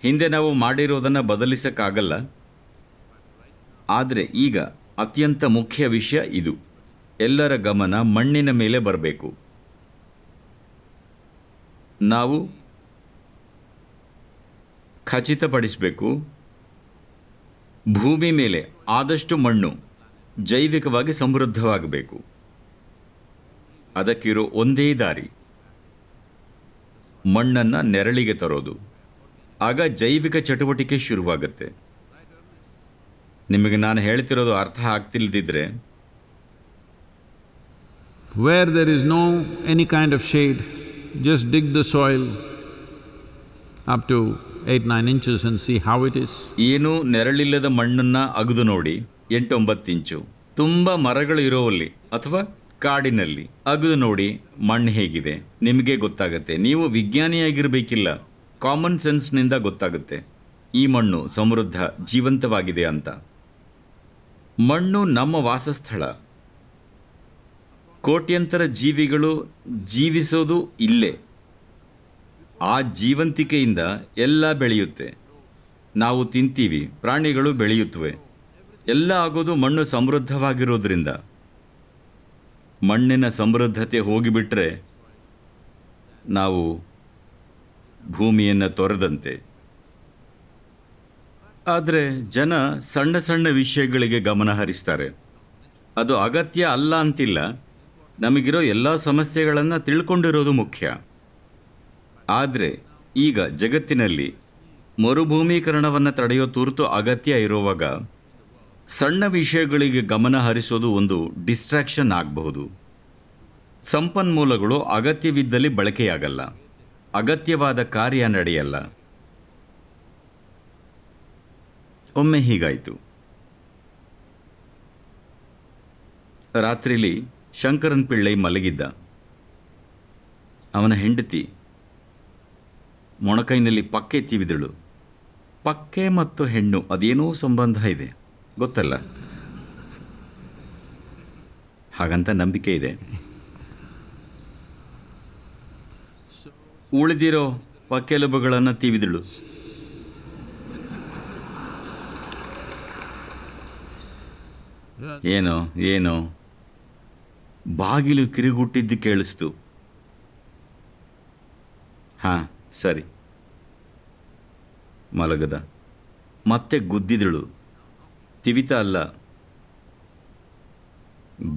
ಹಿಂದೆ ನಾವು ಮಾಡಿರೋದನ್ನು ಬದಲಿಸೋಕ್ಕಾಗಲ್ಲ ಆದರೆ ಈಗ ಅತ್ಯಂತ ಮುಖ್ಯ ವಿಷಯ ಇದು ಎಲ್ಲರ ಗಮನ ಮಣ್ಣಿನ ಮೇಲೆ ಬರಬೇಕು ನಾವು ಖಚಿತಪಡಿಸಬೇಕು ಭೂಮಿ ಮೇಲೆ ಆದಷ್ಟು ಮಣ್ಣು ಜೈವಿಕವಾಗಿ ಸಮೃದ್ಧವಾಗಬೇಕು ಅದಕ್ಕಿರೋ ಒಂದೇ ದಾರಿ ಮಣ್ಣನ್ನು ನೆರಳಿಗೆ ತರೋದು ಆಗ ಜೈವಿಕ ಚಟುವಟಿಕೆ ಶುರುವಾಗುತ್ತೆ ನಿಮಗೆ ನಾನು ಹೇಳ್ತಿರೋದು ಅರ್ಥ ಆಗ್ತಿಲ್ದಿದ್ರೆ where there is no any kind of shade just dig the soil up to eight nine inches see how it is ಏನು ನೆರಳಿಲ್ಲದ ಮಣ್ಣನ್ನ ಅಗದು ನೋಡಿ ಎಂಟು ಒಂಬತ್ತು ಇಂಚು ತುಂಬ ಮರಗಳು ಇರೋವಲ್ಲಿ ಅಥವಾ ಕಾಡಿನಲ್ಲಿ ಅಗದು ನೋಡಿ ಮಣ್ಣು ಹೇಗಿದೆ ನಿಮಗೆ ಗೊತ್ತಾಗುತ್ತೆ ನೀವು ವಿಜ್ಞಾನಿಯಾಗಿರಬೇಕಿಲ್ಲ ಕಾಮನ್ ಸೆನ್ಸ್ನಿಂದ ಗೊತ್ತಾಗುತ್ತೆ ಈ ಮಣ್ಣು ಸಮೃದ್ಧ ಜೀವಂತವಾಗಿದೆ ಅಂತ ಮಣ್ಣು ನಮ್ಮ ವಾಸಸ್ಥಳ ಕೋಟ್ಯಂತರ ಜೀವಿಗಳು ಜೀವಿಸೋದು ಇಲ್ಲೇ ಆ ಜೀವಂತಿಕೆಯಿಂದ ಎಲ್ಲ ಬೆಳೆಯುತ್ತೆ ನಾವು ತಿಂತೀವಿ ಪ್ರಾಣಿಗಳು ಬೆಳೆಯುತ್ತವೆ ಎಲ್ಲ ಆಗೋದು ಮಣ್ಣು ಸಮೃದ್ಧವಾಗಿರೋದ್ರಿಂದ ಮಣ್ಣಿನ ಸಮೃದ್ಧತೆ ಹೋಗಿಬಿಟ್ರೆ ನಾವು ಭೂಮಿಯನ್ನು ತೊರೆದಂತೆ ಆದರೆ ಜನ ಸಣ್ಣ ಸಣ್ಣ ವಿಷಯಗಳಿಗೆ ಗಮನ ಹರಿಸ್ತಾರೆ ಅದು ಅಗತ್ಯ ಅಲ್ಲ ಅಂತಿಲ್ಲ ನಮಗಿರೋ ಎಲ್ಲ ಸಮಸ್ಯೆಗಳನ್ನು ತಿಳ್ಕೊಂಡಿರೋದು ಮುಖ್ಯ ಆದರೆ ಈಗ ಜಗತ್ತಿನಲ್ಲಿ ಮರುಭೂಮೀಕರಣವನ್ನು ತಡೆಯೋ ತುರ್ತು ಅಗತ್ಯ ಇರುವಾಗ ಸಣ್ಣ ವಿಷಯಗಳಿಗೆ ಗಮನ ಹರಿಸೋದು ಒಂದು ಡಿಸ್ಟ್ರಾಕ್ಷನ್ ಆಗಬಹುದು ಸಂಪನ್ಮೂಲಗಳು ಅಗತ್ಯವಿದ್ದಲ್ಲಿ ಬಳಕೆಯಾಗಲ್ಲ ಅಗತ್ಯವಾದ ಕಾರ್ಯ ನಡೆಯಲ್ಲ ಒಮ್ಮೆ ಹೀಗಾಯಿತು ರಾತ್ರಿಲಿ ಶಂಕರನ್ ಪಿಳ್ಳೈ ಮಲಗಿದ್ದ ಅವನ ಹೆಂಡತಿ ಮೊಣಕೈನಲ್ಲಿ ಪಕ್ಕೆ ತಿವಿದಳು ಪಕ್ಕೆ ಮತ್ತು ಹೆಣ್ಣು ಅದೇನೋ ಸಂಬಂಧ ಇದೆ ಗೊತ್ತಲ್ಲ ಹಾಗಂತ ನಂಬಿಕೆ ಇದೆ ಉಳಿದಿರೋ ಪಕ್ಕೆಲುಬುಗಳನ್ನು ತೀವಿದಳು ಏನು ಏನು ಬಾಗಿಲು ಕಿರಿಗುಟ್ಟಿದ್ದು ಕೇಳಿಸ್ತು ಹಾಂ ಸರಿ ಮಲಗದ ಮತ್ತೆ ಗುದ್ದಿದಳು ತಿವಿತ ಅಲ್ಲ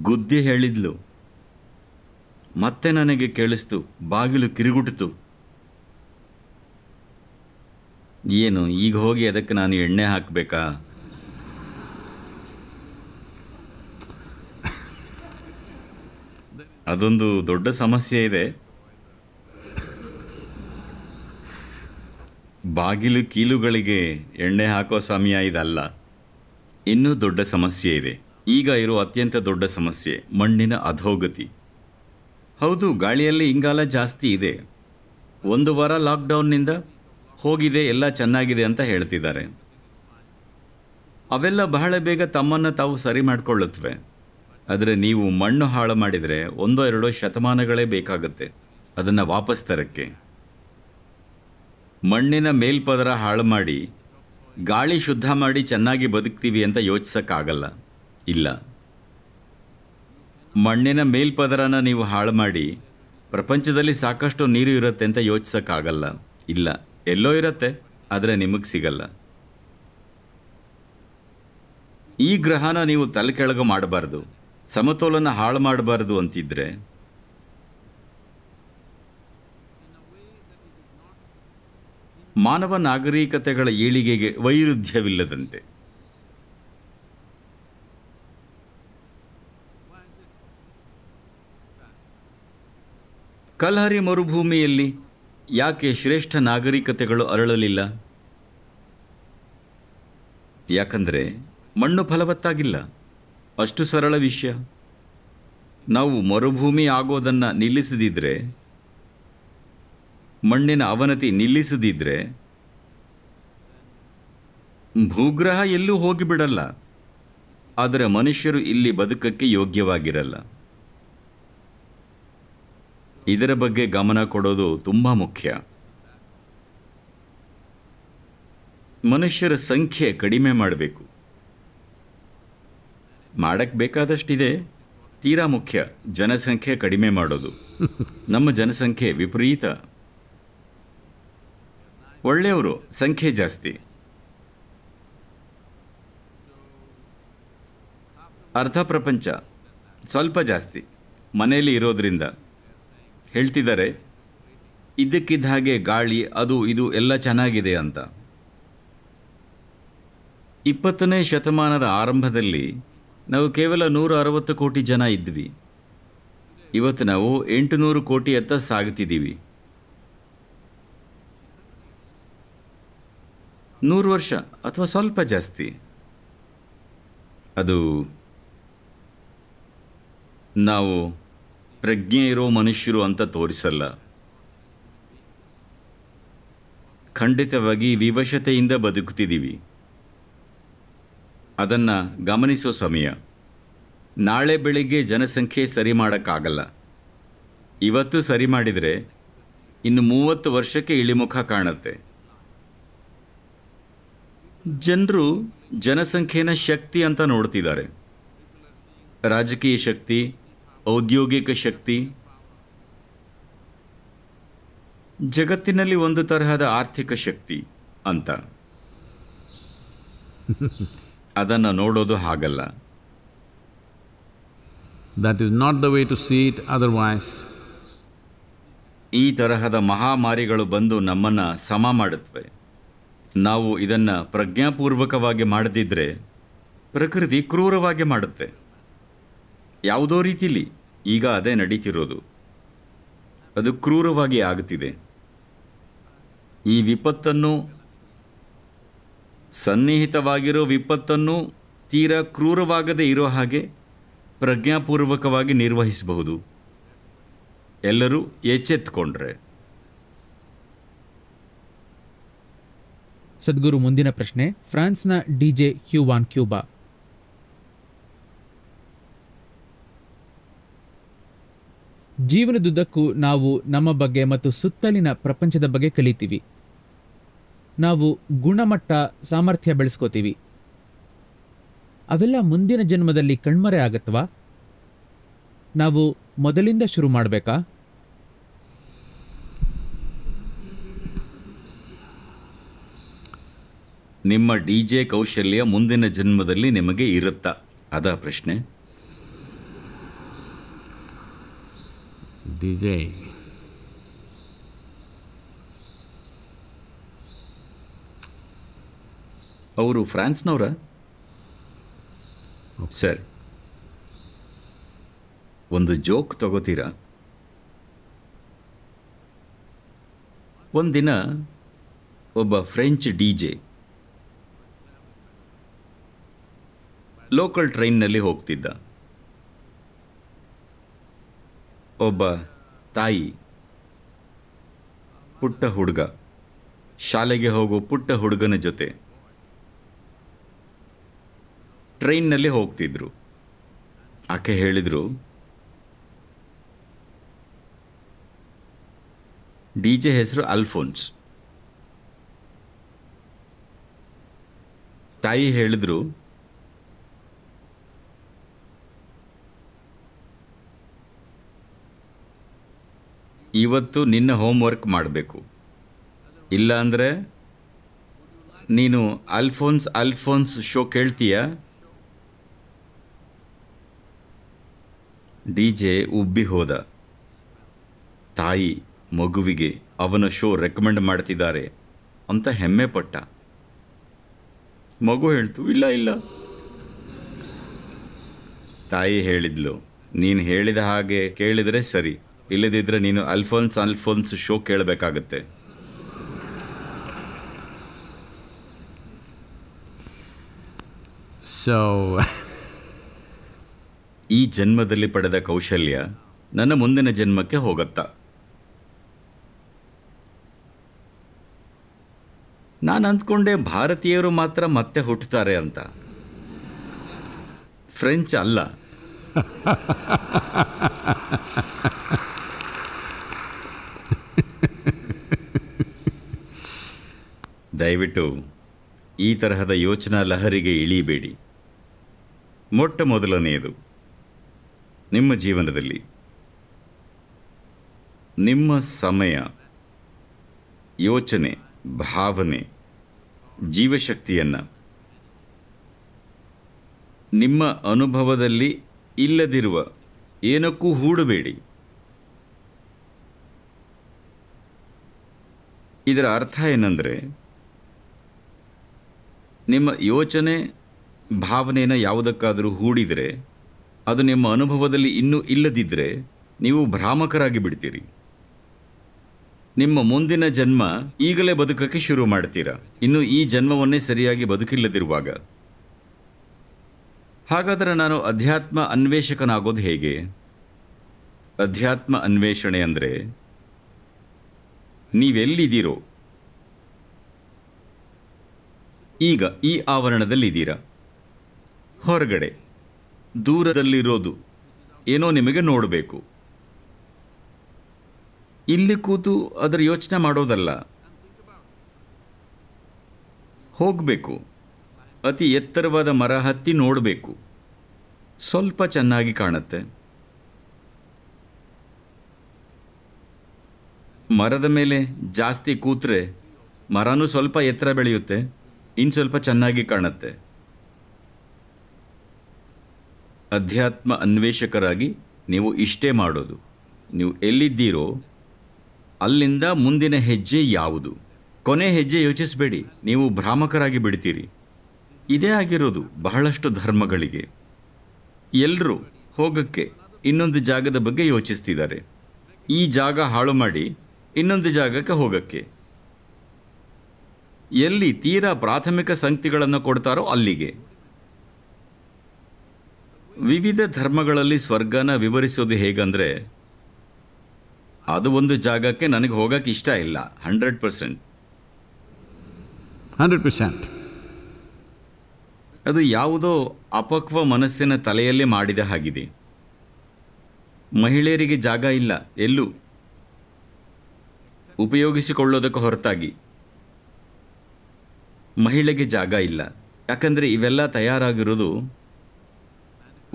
ಗುದ್ದಿ ಹೇಳಿದ್ಲು ಮತ್ತೆ ನನಗೆ ಕೇಳಿಸ್ತು ಬಾಗಿಲು ಕಿರಿಗುಟ್ತು ಏನು ಈಗ ಹೋಗಿ ಅದಕ್ಕೆ ನಾನು ಎಣ್ಣೆ ಹಾಕಬೇಕಾ ಅದೊಂದು ದೊಡ್ಡ ಸಮಸ್ಯೆ ಇದೆ ಬಾಗಿಲು ಕೀಲುಗಳಿಗೆ ಎಣ್ಣೆ ಹಾಕೋ ಸಮಯ ಇದಲ್ಲ ಇನ್ನೂ ದೊಡ್ಡ ಸಮಸ್ಯೆ ಇದೆ ಈಗ ಇರೋ ಅತ್ಯಂತ ದೊಡ್ಡ ಸಮಸ್ಯೆ ಮಣ್ಣಿನ ಅಧೋಗತಿ ಹೌದು ಗಾಳಿಯಲ್ಲಿ ಇಂಗಾಲ ಜಾಸ್ತಿ ಇದೆ ಒಂದು ವಾರ ಲಾಕ್ಡೌನ್ನಿಂದ ಹೋಗಿದೆ ಎಲ್ಲ ಚೆನ್ನಾಗಿದೆ ಅಂತ ಹೇಳ್ತಿದ್ದಾರೆ ಅವೆಲ್ಲ ಬಹಳ ಬೇಗ ತಮ್ಮನ್ನು ತಾವು ಸರಿ ಮಾಡಿಕೊಳ್ಳುತ್ತವೆ ಆದರೆ ನೀವು ಮಣ್ಣು ಹಾಳು ಮಾಡಿದರೆ ಒಂದೋ ಎರಡೋ ಶತಮಾನಗಳೇ ಬೇಕಾಗುತ್ತೆ ಅದನ್ನು ವಾಪಸ್ ತರಕ್ಕೆ ಮಣ್ಣಿನ ಮೇಲ್ಪದರ ಹಾಳು ಮಾಡಿ ಗಾಳಿ ಶುದ್ಧ ಮಾಡಿ ಚೆನ್ನಾಗಿ ಬದುಕ್ತೀವಿ ಅಂತ ಯೋಚಿಸೋಕ್ಕಾಗಲ್ಲ ಇಲ್ಲ ಮಣ್ಣಿನ ಮೇಲ್ಪದರನ ನೀವು ಹಾಳು ಮಾಡಿ ಪ್ರಪಂಚದಲ್ಲಿ ಸಾಕಷ್ಟು ನೀರು ಇರುತ್ತೆ ಅಂತ ಯೋಚಿಸೋಕ್ಕಾಗಲ್ಲ ಇಲ್ಲ ಎಲ್ಲೋ ಇರುತ್ತೆ ಆದರೆ ನಿಮಗೆ ಸಿಗಲ್ಲ ಈ ಗ್ರಹನ ನೀವು ತಲೆ ಕೆಳಗೆ ಮಾಡಬಾರ್ದು ಸಮತೋಲನ ಹಾಳು ಮಾಡಬಾರದು ಅಂತಿದ್ರೆ ಮಾನವ ನಾಗರಿಕತೆಗಳ ಏಳಿಗೆಗೆ ವೈರುಧ್ಯವಿಲ್ಲದಂತೆ ಕಲ್ಹರಿ ಮರುಭೂಮಿಯಲ್ಲಿ ಯಾಕೆ ಶ್ರೇಷ್ಠ ನಾಗರಿಕತೆಗಳು ಅರಳಲಿಲ್ಲ ಯಾಕಂದರೆ ಮಣ್ಣು ಫಲವತ್ತಾಗಿಲ್ಲ ಅಷ್ಟು ಸರಳ ವಿಷಯ ನಾವು ಮರುಭೂಮಿ ಆಗೋದನ್ನು ನಿಲ್ಲಿಸದಿದ್ದರೆ ಮಣ್ಣಿನ ಅವನತಿ ನಿಲ್ಲಿಸದಿದ್ದರೆ ಭೂಗ್ರಹ ಎಲ್ಲೂ ಹೋಗಿಬಿಡಲ್ಲ ಆದರೆ ಮನುಷ್ಯರು ಇಲ್ಲಿ ಬದುಕಕ್ಕೆ ಯೋಗ್ಯವಾಗಿರಲ್ಲ ಇದರ ಬಗ್ಗೆ ಗಮನ ಕೊಡೋದು ತುಂಬ ಮುಖ್ಯ ಮನುಷ್ಯರ ಸಂಖ್ಯೆ ಕಡಿಮೆ ಮಾಡಬೇಕು ಮಾಡಕ್ಕೆ ಬೇಕಾದಷ್ಟಿದೆ ತೀರಾ ಮುಖ್ಯ ಜನಸಂಖ್ಯೆ ಕಡಿಮೆ ಮಾಡೋದು ನಮ್ಮ ಜನಸಂಖ್ಯೆ ವಿಪರೀತ ಒಳ್ಳೆಯವರು ಸಂಖ್ಯೆ ಜಾಸ್ತಿ ಅರ್ಧ ಪ್ರಪಂಚ ಸ್ವಲ್ಪ ಜಾಸ್ತಿ ಮನೆಯಲ್ಲಿ ಇರೋದ್ರಿಂದ ಹೇಳ್ತಿದ್ದಾರೆ ಇದ್ದಕ್ಕಿದ್ದ ಹಾಗೆ ಗಾಳಿ ಅದು ಇದು ಎಲ್ಲ ಚೆನ್ನಾಗಿದೆ ಅಂತ ಇಪ್ಪತ್ತನೇ ಶತಮಾನದ ಆರಂಭದಲ್ಲಿ ನಾವು ಕೇವಲ ನೂರ ಅರವತ್ತು ಕೋಟಿ ಜನ ಇದ್ವಿ ಇವತ್ತು ನಾವು ನೂರು ಕೋಟಿ ಅತ್ತ ಸಾಗುತ್ತಿದ್ದೀವಿ ನೂರು ವರ್ಷ ಅಥವಾ ಸ್ವಲ್ಪ ಜಾಸ್ತಿ ಅದು ನಾವು ಪ್ರಜ್ಞೆ ಇರೋ ಮನುಷ್ಯರು ಅಂತ ತೋರಿಸಲ್ಲ ಖಂಡಿತವಾಗಿ ವಿವಶತೆಯಿಂದ ಬದುಕುತ್ತಿದ್ದೀವಿ ಅದನ್ನು ಗಮನಿಸೋ ಸಮಯ ನಾಳೆ ಬೆಳಿಗ್ಗೆ ಜನಸಂಖ್ಯೆ ಸರಿ ಮಾಡೋಕ್ಕಾಗಲ್ಲ ಇವತ್ತು ಸರಿ ಮಾಡಿದರೆ ಇನ್ನು ಮೂವತ್ತು ವರ್ಷಕ್ಕೆ ಇಳಿಮುಖ ಕಾಣುತ್ತೆ ಜನರು ಜನಸಂಖ್ಯೆನ ಶಕ್ತಿ ಅಂತ ನೋಡ್ತಿದ್ದಾರೆ ರಾಜಕೀಯ ಶಕ್ತಿ ಔದ್ಯೋಗಿಕ ಶಕ್ತಿ ಜಗತ್ತಿನಲ್ಲಿ ಒಂದು ತರಹದ ಆರ್ಥಿಕ ಶಕ್ತಿ ಅಂತ ಅದನ್ನು ನೋಡೋದು ಹಾಗಲ್ಲ that is not the way to see it otherwise ಈ ತರಹದ ಮಹಾಮಾರಿಗಳು ಬಂದು ನಮ್ಮನ್ನು ಸಮ ಮಾಡುತ್ತವೆ ನಾವು ಇದನ್ನು ಪ್ರಜ್ಞಾಪೂರ್ವಕವಾಗಿ ಮಾಡದಿದ್ದರೆ ಪ್ರಕೃತಿ ಕ್ರೂರವಾಗಿ ಮಾಡುತ್ತೆ ಯಾವುದೋ ರೀತಿಲಿ ಈಗ ಅದೇ ನಡೀತಿರೋದು ಅದು ಕ್ರೂರವಾಗಿ ಆಗುತ್ತಿದೆ ಈ ವಿಪತ್ತನ್ನು ಸನ್ನಿಹಿತವಾಗಿರೋ ವಿಪತ್ತನ್ನು ತೀರಾ ಕ್ರೂರವಾಗದೇ ಇರೋ ಹಾಗೆ ಪ್ರಜ್ಞಾಪೂರ್ವಕವಾಗಿ ನಿರ್ವಹಿಸಬಹುದು ಎಲ್ಲರೂ ಎಚ್ಚೆತ್ಕೊಂಡ್ರೆ ಸದ್ಗುರು ಮುಂದಿನ ಪ್ರಶ್ನೆ ಫ್ರಾನ್ಸ್ನ ಡಿಜೆ ಕ್ಯೂವಾನ್ ಕ್ಯೂಬಾ ಜೀವನದುದ್ದಕ್ಕೂ ನಾವು ನಮ್ಮ ಬಗ್ಗೆ ಮತ್ತು ಸುತ್ತಲಿನ ಪ್ರಪಂಚದ ಬಗ್ಗೆ ಕಲಿತೀವಿ ನಾವು ಗುಣಮಟ್ಟ ಸಾಮರ್ಥ್ಯ ಬೆಳೆಸ್ಕೋತೀವಿ ಅವೆಲ್ಲ ಮುಂದಿನ ಜನ್ಮದಲ್ಲಿ ಕಣ್ಮರೆ ಆಗತ್ವಾ ನಾವು ಮೊದಲಿಂದ ಶುರು ಮಾಡಬೇಕಾ ನಿಮ್ಮ ಡಿ ಜೆ ಕೌಶಲ್ಯ ಮುಂದಿನ ಜನ್ಮದಲ್ಲಿ ನಿಮಗೆ ಇರುತ್ತಾ ಅದ ಪ್ರಶ್ನೆ ಡಿ ಜೆ ಅವರು ಫ್ರಾನ್ಸ್ನವರ ಸರ್ ಒಂದು ಜೋಕ್ ತಗೋತೀರಾ ಒಂದಿನ ಒಬ್ಬ ಫ್ರೆಂಚ್ ಡಿ ಜೆ ಲೋಕಲ್ ಟ್ರೈನ್ನಲ್ಲಿ ಹೋಗ್ತಿದ್ದ ಒಬ್ಬ ತಾಯಿ ಪುಟ್ಟ ಹುಡುಗ ಶಾಲೆಗೆ ಹೋಗೋ ಪುಟ್ಟ ಹುಡುಗನ ಜೊತೆ ಟ್ರೈನ್ನಲ್ಲಿ ಹೋಗ್ತಿದ್ರು ಆಕೆ ಹೇಳಿದ್ರು. ಡಿ ಜೆ ಹೆಸರು ಅಲ್ಫೋನ್ಸ್ ತಾಯಿ ಹೇಳಿದ್ರು. ಇವತ್ತು ನಿನ್ನ ಹೋಮ್ವರ್ಕ್ ಮಾಡಬೇಕು ಇಲ್ಲಾಂದರೆ ನೀನು ಅಲ್ಫೋನ್ಸ್ ಅಲ್ಫೋನ್ಸ್ ಶೋ ಕೇಳ್ತೀಯಾ ಡಿ ಜೆ ಉಬ್ಬಿ ಹೋದ ತಾಯಿ ಮಗುವಿಗೆ ಅವನ ಶೋ ರೆಕಮೆಂಡ್ ಮಾಡ್ತಿದ್ದಾರೆ ಅಂತ ಹೆಮ್ಮೆ ಪಟ್ಟ ಮಗು ಹೇಳ್ತು ಇಲ್ಲ ಇಲ್ಲ ತಾಯಿ ಹೇಳಿದ್ಲು ನೀನು ಹೇಳಿದ ಹಾಗೆ ಕೇಳಿದರೆ ಸರಿ ಇಲ್ಲದಿದ್ದರೆ ನೀನು ಅಲ್ಫೋನ್ಸ್ ಅಲ್ಫೋನ್ಸ್ ಶೋ ಕೇಳಬೇಕಾಗತ್ತೆ ಸೋ ಈ ಜನ್ಮದಲ್ಲಿ ಪಡೆದ ಕೌಶಲ್ಯ ನನ್ನ ಮುಂದಿನ ಜನ್ಮಕ್ಕೆ ಹೋಗತ್ತ ನಾನು ಅಂದ್ಕೊಂಡೆ ಭಾರತೀಯರು ಮಾತ್ರ ಮತ್ತೆ ಹುಟ್ಟುತ್ತಾರೆ ಅಂತ ಫ್ರೆಂಚ್ ಅಲ್ಲ ದಯವಿಟ್ಟು ಈ ತರಹದ ಯೋಚನಾ ಲಹರಿಗೆ ಇಳಿಬೇಡಿ ಮೊಟ್ಟ ಮೊದಲನೆಯದು ನಿಮ್ಮ ಜೀವನದಲ್ಲಿ ನಿಮ್ಮ ಸಮಯ ಯೋಚನೆ ಭಾವನೆ ಜೀವಶಕ್ತಿಯನ್ನು ನಿಮ್ಮ ಅನುಭವದಲ್ಲಿ ಇಲ್ಲದಿರುವ ಏನಕ್ಕೂ ಹೂಡಬೇಡಿ ಇದರ ಅರ್ಥ ಏನಂದರೆ ನಿಮ್ಮ ಯೋಚನೆ ಭಾವನೆಯನ್ನು ಯಾವುದಕ್ಕಾದರೂ ಹೂಡಿದರೆ ಅದು ನಿಮ್ಮ ಅನುಭವದಲ್ಲಿ ಇನ್ನೂ ಇಲ್ಲದಿದ್ದರೆ ನೀವು ಭ್ರಾಮಕರಾಗಿ ಬಿಡ್ತೀರಿ ನಿಮ್ಮ ಮುಂದಿನ ಜನ್ಮ ಈಗಲೇ ಬದುಕಕ್ಕೆ ಶುರು ಮಾಡ್ತೀರಾ ಇನ್ನು ಈ ಜನ್ಮವನ್ನೇ ಸರಿಯಾಗಿ ಬದುಕಿಲ್ಲದಿರುವಾಗ ಹಾಗಾದರೆ ನಾನು ಅಧ್ಯಾತ್ಮ ಅನ್ವೇಷಕನಾಗೋದು ಹೇಗೆ ಅಧ್ಯಾತ್ಮ ಅನ್ವೇಷಣೆ ಅಂದರೆ ನೀವೆಲ್ಲಿದ್ದೀರೋ ಈಗ ಈ ಆವರಣದಲ್ಲಿದ್ದೀರಾ ಹೊರಗಡೆ ದೂರದಲ್ಲಿರೋದು ಏನೋ ನಿಮಗೆ ನೋಡಬೇಕು ಇಲ್ಲಿ ಕೂತು ಅದರ ಯೋಚನೆ ಮಾಡೋದಲ್ಲ ಹೋಗಬೇಕು ಅತಿ ಎತ್ತರವಾದ ಮರ ಹತ್ತಿ ನೋಡಬೇಕು ಸ್ವಲ್ಪ ಚೆನ್ನಾಗಿ ಕಾಣುತ್ತೆ ಮರದ ಮೇಲೆ ಜಾಸ್ತಿ ಕೂತ್ರೆ ಮರನೂ ಸ್ವಲ್ಪ ಎತ್ತರ ಬೆಳೆಯುತ್ತೆ ಇನ್ನು ಸ್ವಲ್ಪ ಚೆನ್ನಾಗಿ ಕಾಣುತ್ತೆ ಅಧ್ಯಾತ್ಮ ಅನ್ವೇಷಕರಾಗಿ ನೀವು ಇಷ್ಟೇ ಮಾಡೋದು ನೀವು ಎಲ್ಲಿದ್ದೀರೋ ಅಲ್ಲಿಂದ ಮುಂದಿನ ಹೆಜ್ಜೆ ಯಾವುದು ಕೊನೆ ಹೆಜ್ಜೆ ಯೋಚಿಸಬೇಡಿ ನೀವು ಭ್ರಾಮಕರಾಗಿ ಬಿಡ್ತೀರಿ ಇದೇ ಆಗಿರೋದು ಬಹಳಷ್ಟು ಧರ್ಮಗಳಿಗೆ ಎಲ್ಲರೂ ಹೋಗಕ್ಕೆ ಇನ್ನೊಂದು ಜಾಗದ ಬಗ್ಗೆ ಯೋಚಿಸ್ತಿದ್ದಾರೆ ಈ ಜಾಗ ಹಾಳು ಮಾಡಿ ಇನ್ನೊಂದು ಜಾಗಕ್ಕೆ ಹೋಗಕ್ಕೆ ಎಲ್ಲಿ ತೀರಾ ಪ್ರಾಥಮಿಕ ಸಂಖ್ಯೆಗಳನ್ನು ಕೊಡ್ತಾರೋ ಅಲ್ಲಿಗೆ ವಿವಿಧ ಧರ್ಮಗಳಲ್ಲಿ ಸ್ವರ್ಗನ ವಿವರಿಸೋದು ಹೇಗಂದರೆ ಅದು ಒಂದು ಜಾಗಕ್ಕೆ ನನಗೆ ಹೋಗೋಕ್ಕೆ ಇಷ್ಟ ಇಲ್ಲ ಹಂಡ್ರೆಡ್ ಪರ್ಸೆಂಟ್ ಹಂಡ್ರೆಡ್ ಪರ್ಸೆಂಟ್ ಅದು ಯಾವುದೋ ಅಪಕ್ವ ಮನಸ್ಸಿನ ತಲೆಯಲ್ಲೇ ಮಾಡಿದ ಹಾಗಿದೆ ಮಹಿಳೆಯರಿಗೆ ಜಾಗ ಇಲ್ಲ ಎಲ್ಲೂ ಉಪಯೋಗಿಸಿಕೊಳ್ಳೋದಕ್ಕೆ ಹೊರತಾಗಿ ಮಹಿಳೆಗೆ ಜಾಗ ಇಲ್ಲ ಯಾಕಂದರೆ ಇವೆಲ್ಲ ತಯಾರಾಗಿರೋದು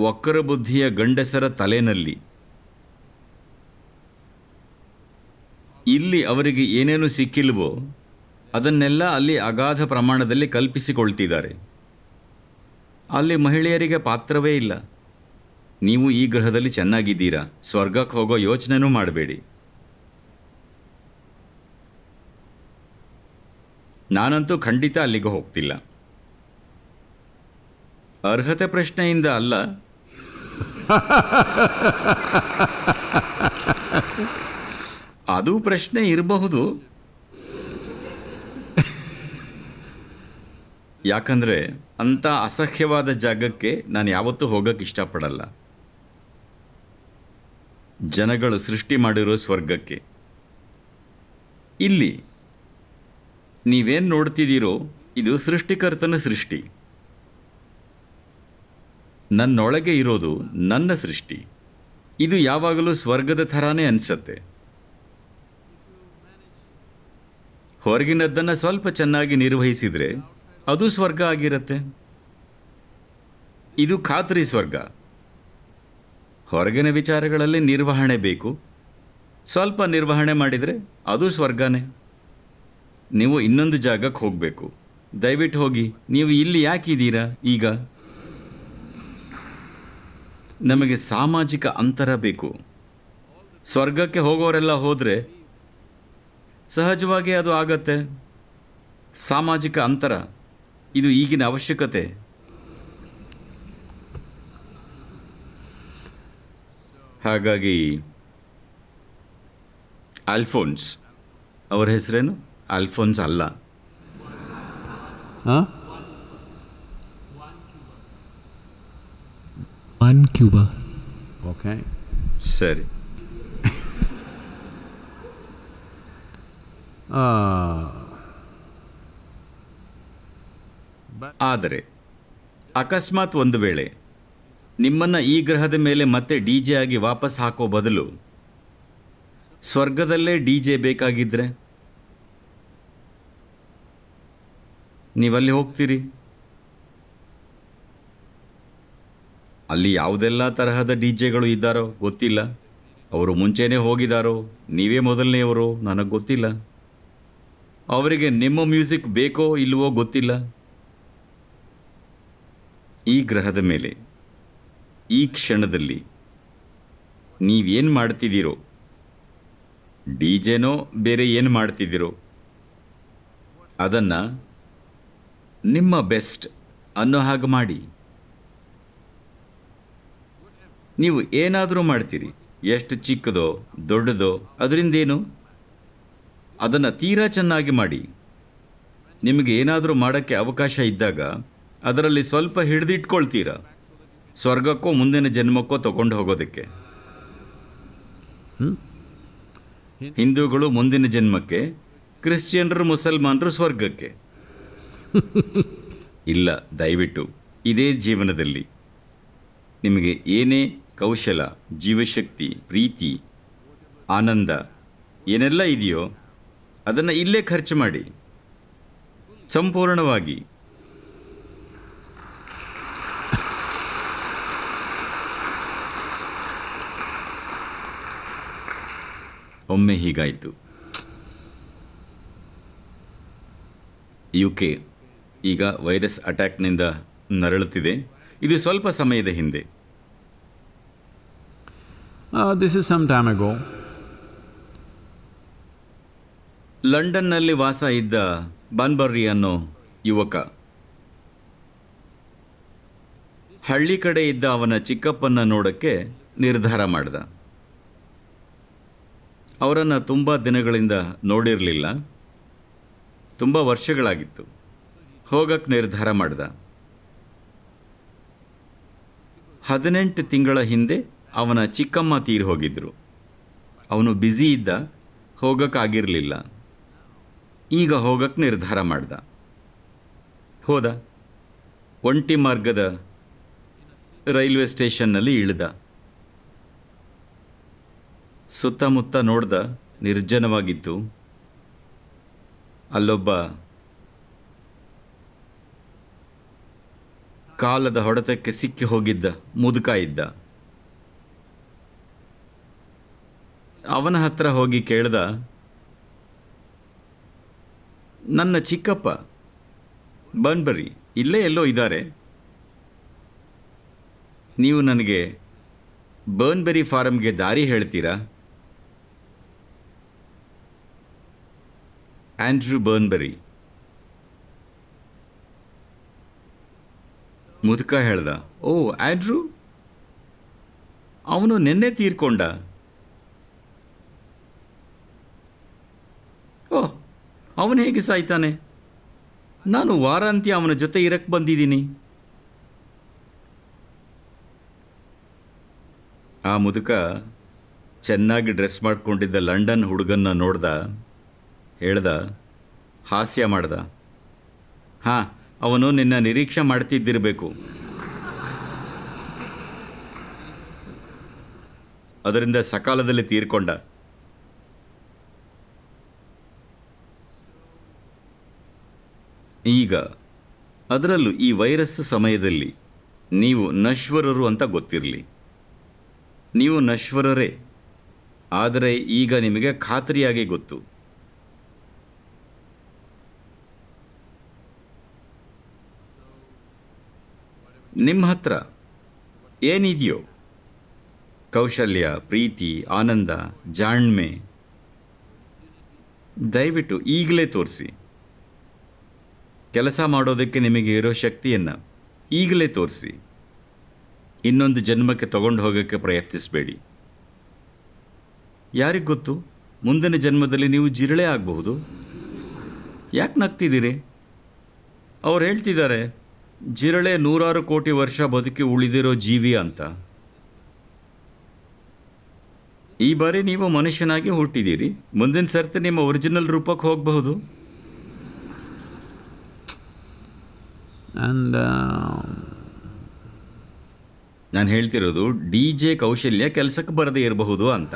ವಕ್ರಬುದ್ಧಿಯ ಗಂಡಸರ ತಲೆನಲ್ಲಿ ಇಲ್ಲಿ ಅವರಿಗೆ ಏನೇನು ಸಿಕ್ಕಿಲ್ವೋ ಅದನ್ನೆಲ್ಲ ಅಲ್ಲಿ ಅಗಾಧ ಪ್ರಮಾಣದಲ್ಲಿ ಕಲ್ಪಿಸಿಕೊಳ್ತಿದ್ದಾರೆ ಅಲ್ಲಿ ಮಹಿಳೆಯರಿಗೆ ಪಾತ್ರವೇ ಇಲ್ಲ ನೀವು ಈ ಗ್ರಹದಲ್ಲಿ ಚೆನ್ನಾಗಿದ್ದೀರಾ ಸ್ವರ್ಗಕ್ಕೆ ಹೋಗೋ ಯೋಚನೆನೂ ಮಾಡಬೇಡಿ ನಾನಂತೂ ಖಂಡಿತ ಅಲ್ಲಿಗೆ ಹೋಗ್ತಿಲ್ಲ ಅರ್ಹತೆ ಪ್ರಶ್ನೆಯಿಂದ ಅಲ್ಲ ಅದು ಪ್ರಶ್ನೆ ಇರಬಹುದು ಯಾಕಂದರೆ ಅಂಥ ಅಸಹ್ಯವಾದ ಜಾಗಕ್ಕೆ ನಾನು ಯಾವತ್ತೂ ಹೋಗಕ್ಕೆ ಇಷ್ಟಪಡಲ್ಲ ಜನಗಳು ಸೃಷ್ಟಿ ಮಾಡಿರೋ ಸ್ವರ್ಗಕ್ಕೆ ಇಲ್ಲಿ ನೀವೇನು ನೋಡ್ತಿದ್ದೀರೋ ಇದು ಸೃಷ್ಟಿಕರ್ತನ ಸೃಷ್ಟಿ ನನ್ನೊಳಗೆ ಇರೋದು ನನ್ನ ಸೃಷ್ಟಿ ಇದು ಯಾವಾಗಲೂ ಸ್ವರ್ಗದ ಥರಾನೇ ಅನಿಸತ್ತೆ ಹೊರಗಿನದ್ದನ್ನು ಸ್ವಲ್ಪ ಚೆನ್ನಾಗಿ ನಿರ್ವಹಿಸಿದರೆ ಅದು ಸ್ವರ್ಗ ಆಗಿರುತ್ತೆ ಇದು ಖಾತ್ರಿ ಸ್ವರ್ಗ ಹೊರಗಿನ ವಿಚಾರಗಳಲ್ಲಿ ನಿರ್ವಹಣೆ ಬೇಕು ಸ್ವಲ್ಪ ನಿರ್ವಹಣೆ ಮಾಡಿದರೆ ಅದು ಸ್ವರ್ಗನೇ ನೀವು ಇನ್ನೊಂದು ಜಾಗಕ್ಕೆ ಹೋಗಬೇಕು ದಯವಿಟ್ಟು ಹೋಗಿ ನೀವು ಇಲ್ಲಿ ಯಾಕಿದ್ದೀರಾ ಈಗ ನಮಗೆ ಸಾಮಾಜಿಕ ಅಂತರ ಬೇಕು ಸ್ವರ್ಗಕ್ಕೆ ಹೋಗೋರೆಲ್ಲ ಹೋದರೆ ಸಹಜವಾಗಿ ಅದು ಆಗತ್ತೆ ಸಾಮಾಜಿಕ ಅಂತರ ಇದು ಈಗಿನ ಅವಶ್ಯಕತೆ ಹಾಗಾಗಿ ಆಲ್ಫೋನ್ಸ್ ಅವರ ಹೆಸರೇನು ಆಲ್ಫೋನ್ಸ್ ಅಲ್ಲ ಹಾಂ Havana, Cuba. Okay. ಸರಿ ಆದರೆ ah. ಅಕಸ್ಮಾತ್ ಒಂದು ವೇಳೆ ನಿಮ್ಮನ್ನು ಈ ಗ್ರಹದ ಮೇಲೆ ಮತ್ತೆ ಡಿ ಜೆ ಆಗಿ ವಾಪಸ್ ಹಾಕೋ ಬದಲು ಸ್ವರ್ಗದಲ್ಲೇ ಡಿ ಜೆ ಬೇಕಾಗಿದ್ದರೆ ನೀವಲ್ಲಿ ಹೋಗ್ತೀರಿ ಅಲ್ಲಿ ಯಾವುದೆಲ್ಲ ತರಹದ ಡಿ ಜೆಗಳು ಇದ್ದಾರೋ ಗೊತ್ತಿಲ್ಲ ಅವರು ಮುಂಚೆನೇ ಹೋಗಿದ್ದಾರೋ ನೀವೇ ಮೊದಲನೆಯವರು ನನಗೆ ಗೊತ್ತಿಲ್ಲ ಅವರಿಗೆ ನಿಮ್ಮ ಮ್ಯೂಸಿಕ್ ಬೇಕೋ ಇಲ್ಲವೋ ಗೊತ್ತಿಲ್ಲ ಈ ಗ್ರಹದ ಮೇಲೆ ಈ ಕ್ಷಣದಲ್ಲಿ ನೀವೇನು ಮಾಡ್ತಿದ್ದೀರೋ ಡಿ ಜೆನೋ ಬೇರೆ ಏನು ಮಾಡ್ತಿದ್ದೀರೋ ಅದನ್ನು ನಿಮ್ಮ ಬೆಸ್ಟ್ ಅನ್ನೋ ಹಾಗೆ ಮಾಡಿ ನೀವು ಏನಾದರೂ ಮಾಡ್ತೀರಿ ಎಷ್ಟು ಚಿಕ್ಕದೋ ದೊಡ್ಡದೋ ಅದರಿಂದೇನು ಅದನ್ನು ತೀರಾ ಚೆನ್ನಾಗಿ ಮಾಡಿ ನಿಮಗೆ ಏನಾದರೂ ಮಾಡೋಕ್ಕೆ ಅವಕಾಶ ಇದ್ದಾಗ ಅದರಲ್ಲಿ ಸ್ವಲ್ಪ ಹಿಡಿದಿಟ್ಕೊಳ್ತೀರಾ ಸ್ವರ್ಗಕ್ಕೋ ಮುಂದಿನ ಜನ್ಮಕ್ಕೋ ತಗೊಂಡು ಹೋಗೋದಕ್ಕೆ ಹಿಂದೂಗಳು ಮುಂದಿನ ಜನ್ಮಕ್ಕೆ ಕ್ರಿಶ್ಚಿಯನ್ರು ಮುಸಲ್ಮಾನರು ಸ್ವರ್ಗಕ್ಕೆ ಇಲ್ಲ ದಯವಿಟ್ಟು ಇದೇ ಜೀವನದಲ್ಲಿ ನಿಮಗೆ ಏನೇ ಕೌಶಲ ಜೀವಶಕ್ತಿ ಪ್ರೀತಿ ಆನಂದ ಏನೆಲ್ಲ ಇದೆಯೋ ಅದನ್ನು ಇಲ್ಲೇ ಖರ್ಚು ಮಾಡಿ ಸಂಪೂರ್ಣವಾಗಿ ಒಮ್ಮೆ ಹೀಗಾಯಿತು ಯು ಕೆ ಈಗ ವೈರಸ್ ಅಟ್ಯಾಕ್ನಿಂದ ನರಳುತ್ತಿದೆ ಇದು ಸ್ವಲ್ಪ ಸಮಯದ ಹಿಂದೆ Uh, this is some time ago. ಲಂಡನ್ನಲ್ಲಿ ವಾಸ ಇದ್ದ ಬನ್ಬರ್ರಿ ಅನ್ನೋ ಯುವಕ ಹಳ್ಳಿ ಕಡೆ ಇದ್ದ ಅವನ ಚಿಕ್ಕಪ್ಪನ ನೋಡಕ್ಕೆ ನಿರ್ಧಾರ ಮಾಡಿದ ಅವರನ್ನು ತುಂಬ ದಿನಗಳಿಂದ ನೋಡಿರಲಿಲ್ಲ ತುಂಬ ವರ್ಷಗಳಾಗಿತ್ತು ಹೋಗಕ್ಕೆ ನಿರ್ಧಾರ ಮಾಡಿದ ಹದಿನೆಂಟು ತಿಂಗಳ ಹಿಂದೆ ಅವನ ಚಿಕ್ಕಮ್ಮ ತೀರಿ ಹೋಗಿದ್ದರು ಅವನು ಬ್ಯುಸಿ ಇದ್ದ ಹೋಗೋಕ್ಕಾಗಿರಲಿಲ್ಲ ಈಗ ಹೋಗಕ್ಕೆ ನಿರ್ಧಾರ ಮಾಡ್ದ ಹೋದ ಒಂಟಿ ಮಾರ್ಗದ ರೈಲ್ವೆ ಸ್ಟೇಷನ್ನಲ್ಲಿ ಇಳಿದ ಸುತ್ತಮುತ್ತ ನೋಡ್ದ ನಿರ್ಜನವಾಗಿತ್ತು ಅಲ್ಲೊಬ್ಬ ಕಾಲದ ಹೊಡೆತಕ್ಕೆ ಸಿಕ್ಕಿ ಹೋಗಿದ್ದ ಮುದುಕ ಇದ್ದ ಅವನ ಹತ್ರ ಹೋಗಿ ಕೇಳ್ದ ನನ್ನ ಚಿಕ್ಕಪ್ಪ ಬರ್ನ್ಬರಿ ಇಲ್ಲೇ ಎಲ್ಲೋ ಇದ್ದಾರೆ ನೀವು ನನಗೆ ಬರ್ನ್ಬೆರಿ ಫಾರಂಗೆ ದಾರಿ ಹೇಳ್ತೀರಾ ಆಂಡ್ರ್ಯೂ ಬರ್ನ್ಬೆರಿ ಮುದುಕ ಹೇಳ್ದ ಓ ಆಂಡ್ರ್ಯೂ ಅವನು ನಿನ್ನೆ ತೀರ್ಕೊಂಡ ಓಹ್ ಅವನು ಹೇಗೆ ಸಾಯ್ತಾನೆ ನಾನು ವಾರಾಂತ್ಯ ಅವನ ಜೊತೆ ಇರಕ್ಕೆ ಬಂದಿದ್ದೀನಿ ಆ ಮುದುಕ ಚೆನ್ನಾಗಿ ಡ್ರೆಸ್ ಮಾಡಿಕೊಂಡಿದ್ದ ಲಂಡನ್ ಹುಡುಗನ್ನ ನೋಡ್ದ ಹೇಳ್ದ ಹಾಸ್ಯ ಮಾಡ್ದ ಹಾ ಅವನು ನಿನ್ನ ನಿರೀಕ್ಷೆ ಮಾಡ್ತಿದ್ದಿರಬೇಕು ಅದರಿಂದ ಸಕಾಲದಲ್ಲಿ ತೀರ್ಕೊಂಡ ಈಗ ಅದರಲ್ಲೂ ಈ ವೈರಸ್ ಸಮಯದಲ್ಲಿ ನೀವು ನಶ್ವರರು ಅಂತ ಗೊತ್ತಿರಲಿ ನೀವು ನಶ್ವರರೇ ಆದರೆ ಈಗ ನಿಮಗೆ ಖಾತ್ರಿಯಾಗಿ ಗೊತ್ತು ನಿಮ್ಮ ಹತ್ರ ಏನಿದೆಯೋ ಕೌಶಲ್ಯ ಪ್ರೀತಿ ಆನಂದ ಜಾಣ್ಮೆ ದಯವಿಟ್ಟು ಈಗಲೇ ತೋರಿಸಿ ಕೆಲಸ ಮಾಡೋದಕ್ಕೆ ನಿಮಗೆ ಇರೋ ಶಕ್ತಿಯನ್ನು ಈಗಲೇ ತೋರಿಸಿ ಇನ್ನೊಂದು ಜನ್ಮಕ್ಕೆ ತಗೊಂಡು ಹೋಗೋಕ್ಕೆ ಪ್ರಯತ್ನಿಸಬೇಡಿ ಯಾರಿಗೆ ಗೊತ್ತು ಮುಂದಿನ ಜನ್ಮದಲ್ಲಿ ನೀವು ಜಿರಳೆ ಆಗಬಹುದು ಯಾಕೆ ನಗ್ತಿದ್ದೀರಿ ಅವ್ರು ಹೇಳ್ತಿದ್ದಾರೆ ಜಿರಳೆ ನೂರಾರು ಕೋಟಿ ವರ್ಷ ಬದುಕಿ ಉಳಿದಿರೋ ಜೀವಿ ಅಂತ ಈ ಬಾರಿ ನೀವು ಮನುಷ್ಯನಾಗಿ ಹುಟ್ಟಿದ್ದೀರಿ ಮುಂದಿನ ಸರ್ತಿ ನಿಮ್ಮ ಒರಿಜಿನಲ್ ರೂಪಕ್ಕೆ ಹೋಗಬಹುದು ಆ್ಯಂಡ್ uh, ನಾನು ಹೇಳ್ತಿರೋದು ಡಿ ಜೆ ಕೌಶಲ್ಯ ಕೆಲಸಕ್ಕೆ ಬರದೇ ಇರಬಹುದು ಅಂತ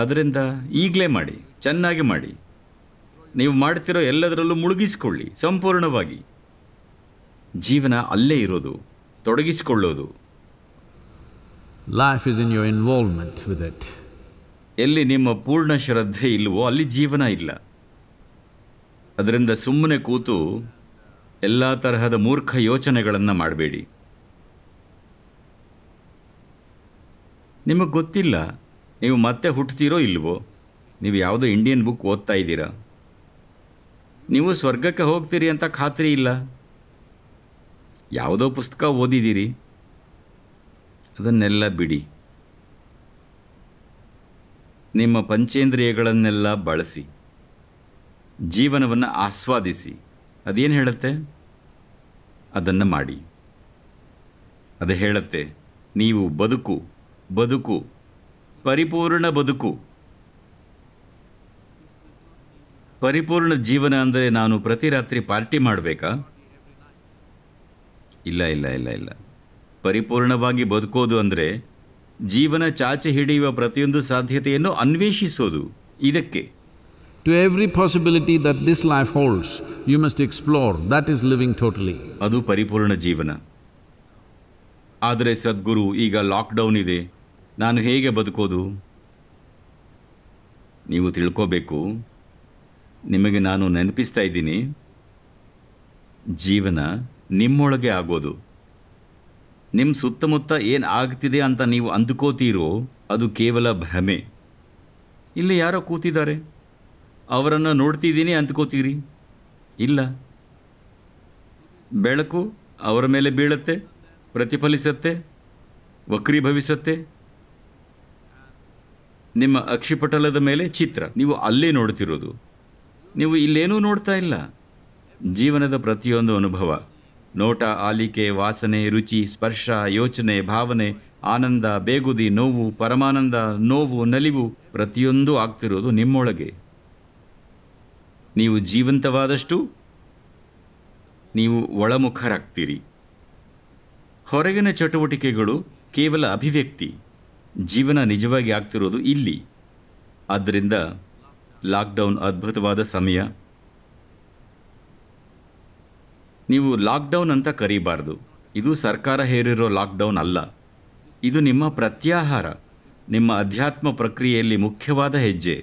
ಅದರಿಂದ ಈಗಲೇ ಮಾಡಿ ಚೆನ್ನಾಗಿ ಮಾಡಿ ನೀವು ಮಾಡ್ತಿರೋ ಎಲ್ಲದರಲ್ಲೂ ಮುಳುಗಿಸ್ಕೊಳ್ಳಿ ಸಂಪೂರ್ಣವಾಗಿ ಜೀವನ ಅಲ್ಲೇ ಇರೋದು ತೊಡಗಿಸಿಕೊಳ್ಳೋದು life is in your involvement with it ಎಲ್ಲಿ ನಿಮ್ಮ ಪೂರ್ಣ ಶ್ರದ್ಧೆ ಇಲ್ಲವೋ ಅಲ್ಲಿ ಜೀವನ ಇಲ್ಲ ಅದರಿಂದ ಸುಮ್ಮನೆ ಕೂತು ಎಲ್ಲ ತರಹದ ಮೂರ್ಖ ಯೋಚನೆಗಳನ್ನು ಮಾಡಬೇಡಿ ನಿಮಗೆ ಗೊತ್ತಿಲ್ಲ ನೀವು ಮತ್ತೆ ಹುಟ್ಟುತ್ತೀರೋ ಇಲ್ವೋ ನೀವು ಯಾವುದೋ ಇಂಡಿಯನ್ ಬುಕ್ ಓದ್ತಾ ಇದ್ದೀರಾ ನೀವು ಸ್ವರ್ಗಕ್ಕೆ ಹೋಗ್ತೀರಿ ಅಂತ ಖಾತ್ರಿ ಇಲ್ಲ ಯಾವುದೋ ಪುಸ್ತಕ ಓದಿದ್ದೀರಿ ಅದನ್ನೆಲ್ಲ ಬಿಡಿ ನಿಮ್ಮ ಪಂಚೇಂದ್ರಿಯಗಳನ್ನೆಲ್ಲ ಬಳಸಿ ಜೀವನವನ್ನು ಆಸ್ವಾದಿಸಿ ಅದೇನು ಹೇಳುತ್ತೆ ಅದನ್ನು ಮಾಡಿ ಅದು ಹೇಳುತ್ತೆ ನೀವು ಬದುಕು ಬದುಕು ಪರಿಪೂರ್ಣ ಬದುಕು ಪರಿಪೂರ್ಣ ಜೀವನ ಅಂದರೆ ನಾನು ಪ್ರತಿ ರಾತ್ರಿ ಪಾರ್ಟಿ ಮಾಡಬೇಕಾ ಇಲ್ಲ ಇಲ್ಲ ಇಲ್ಲ ಇಲ್ಲ ಪರಿಪೂರ್ಣವಾಗಿ ಬದುಕೋದು ಅಂದರೆ ಜೀವನ ಚಾಚೆ ಹಿಡಿಯುವ ಪ್ರತಿಯೊಂದು ಸಾಧ್ಯತೆಯನ್ನು ಅನ್ವೇಷಿಸೋದು ಇದಕ್ಕೆ to every possibility that this life holds, you must explore, that is living totally. ಅದು ಪರಿಪೂರ್ಣ ಜೀವನ ಆದರೆ ಸದ್ಗುರು ಈಗ ಲಾಕ್ಡೌನ್ ಇದೆ ನಾನು ಹೇಗೆ ಬದುಕೋದು ನೀವು ತಿಳ್ಕೋಬೇಕು ನಿಮಗೆ ನಾನು ನೆನಪಿಸ್ತಾ ಇದ್ದೀನಿ ಜೀವನ ನಿಮ್ಮೊಳಗೆ ಆಗೋದು ನಿಮ್ಮ ಸುತ್ತಮುತ್ತ ಏನು ಆಗ್ತಿದೆ ಅಂತ ನೀವು ಅಂದ್ಕೋತೀರೋ ಅದು ಕೇವಲ ಭ್ರಮೆ ಇಲ್ಲಿ ಯಾರೋ ಕೂತಿದ್ದಾರೆ ಅವರನ್ನು ನೋಡ್ತಿದ್ದೀನಿ ಅಂದ್ಕೋತೀರಿ ಇಲ್ಲ ಬೆಳಕು ಅವರ ಮೇಲೆ ಬೀಳುತ್ತೆ ಪ್ರತಿಫಲಿಸತ್ತೆ ವಕ್ರೀಭವಿಸತ್ತೆ ನಿಮ್ಮ ಅಕ್ಷಿಪಟಲದ ಮೇಲೆ ಚಿತ್ರ ನೀವು ಅಲ್ಲೇ ನೋಡ್ತಿರೋದು ನೀವು ಇಲ್ಲೇನೂ ನೋಡ್ತಾ ಇಲ್ಲ ಜೀವನದ ಪ್ರತಿಯೊಂದು ಅನುಭವ ನೋಟ ಆಲಿಕೆ ವಾಸನೆ ರುಚಿ ಸ್ಪರ್ಶ ಯೋಚನೆ ಭಾವನೆ ಆನಂದ ಬೇಗುದಿ ನೋವು ಪರಮಾನಂದ ನೋವು ನಲಿವು ಪ್ರತಿಯೊಂದು ಆಗ್ತಿರೋದು ನಿಮ್ಮೊಳಗೆ ನೀವು ಜೀವಂತವಾದಷ್ಟು ನೀವು ಒಳಮುಖರಾಗ್ತೀರಿ ಹೊರಗಿನ ಚಟುವಟಿಕೆಗಳು ಕೇವಲ ಅಭಿವ್ಯಕ್ತಿ ಜೀವನ ನಿಜವಾಗಿ ಆಗ್ತಿರೋದು ಇಲ್ಲಿ ಆದ್ದರಿಂದ ಲಾಕ್ಡೌನ್ ಅದ್ಭುತವಾದ ಸಮಯ ನೀವು ಲಾಕ್ಡೌನ್ ಅಂತ ಕರೀಬಾರ್ದು ಇದು ಸರ್ಕಾರ ಹೇರಿರೋ ಲಾಕ್ಡೌನ್ ಅಲ್ಲ ಇದು ನಿಮ್ಮ ಪ್ರತ್ಯಾಹಾರ ನಿಮ್ಮ ಅಧ್ಯಾತ್ಮ ಪ್ರಕ್ರಿಯೆಯಲ್ಲಿ ಮುಖ್ಯವಾದ ಹೆಜ್ಜೆ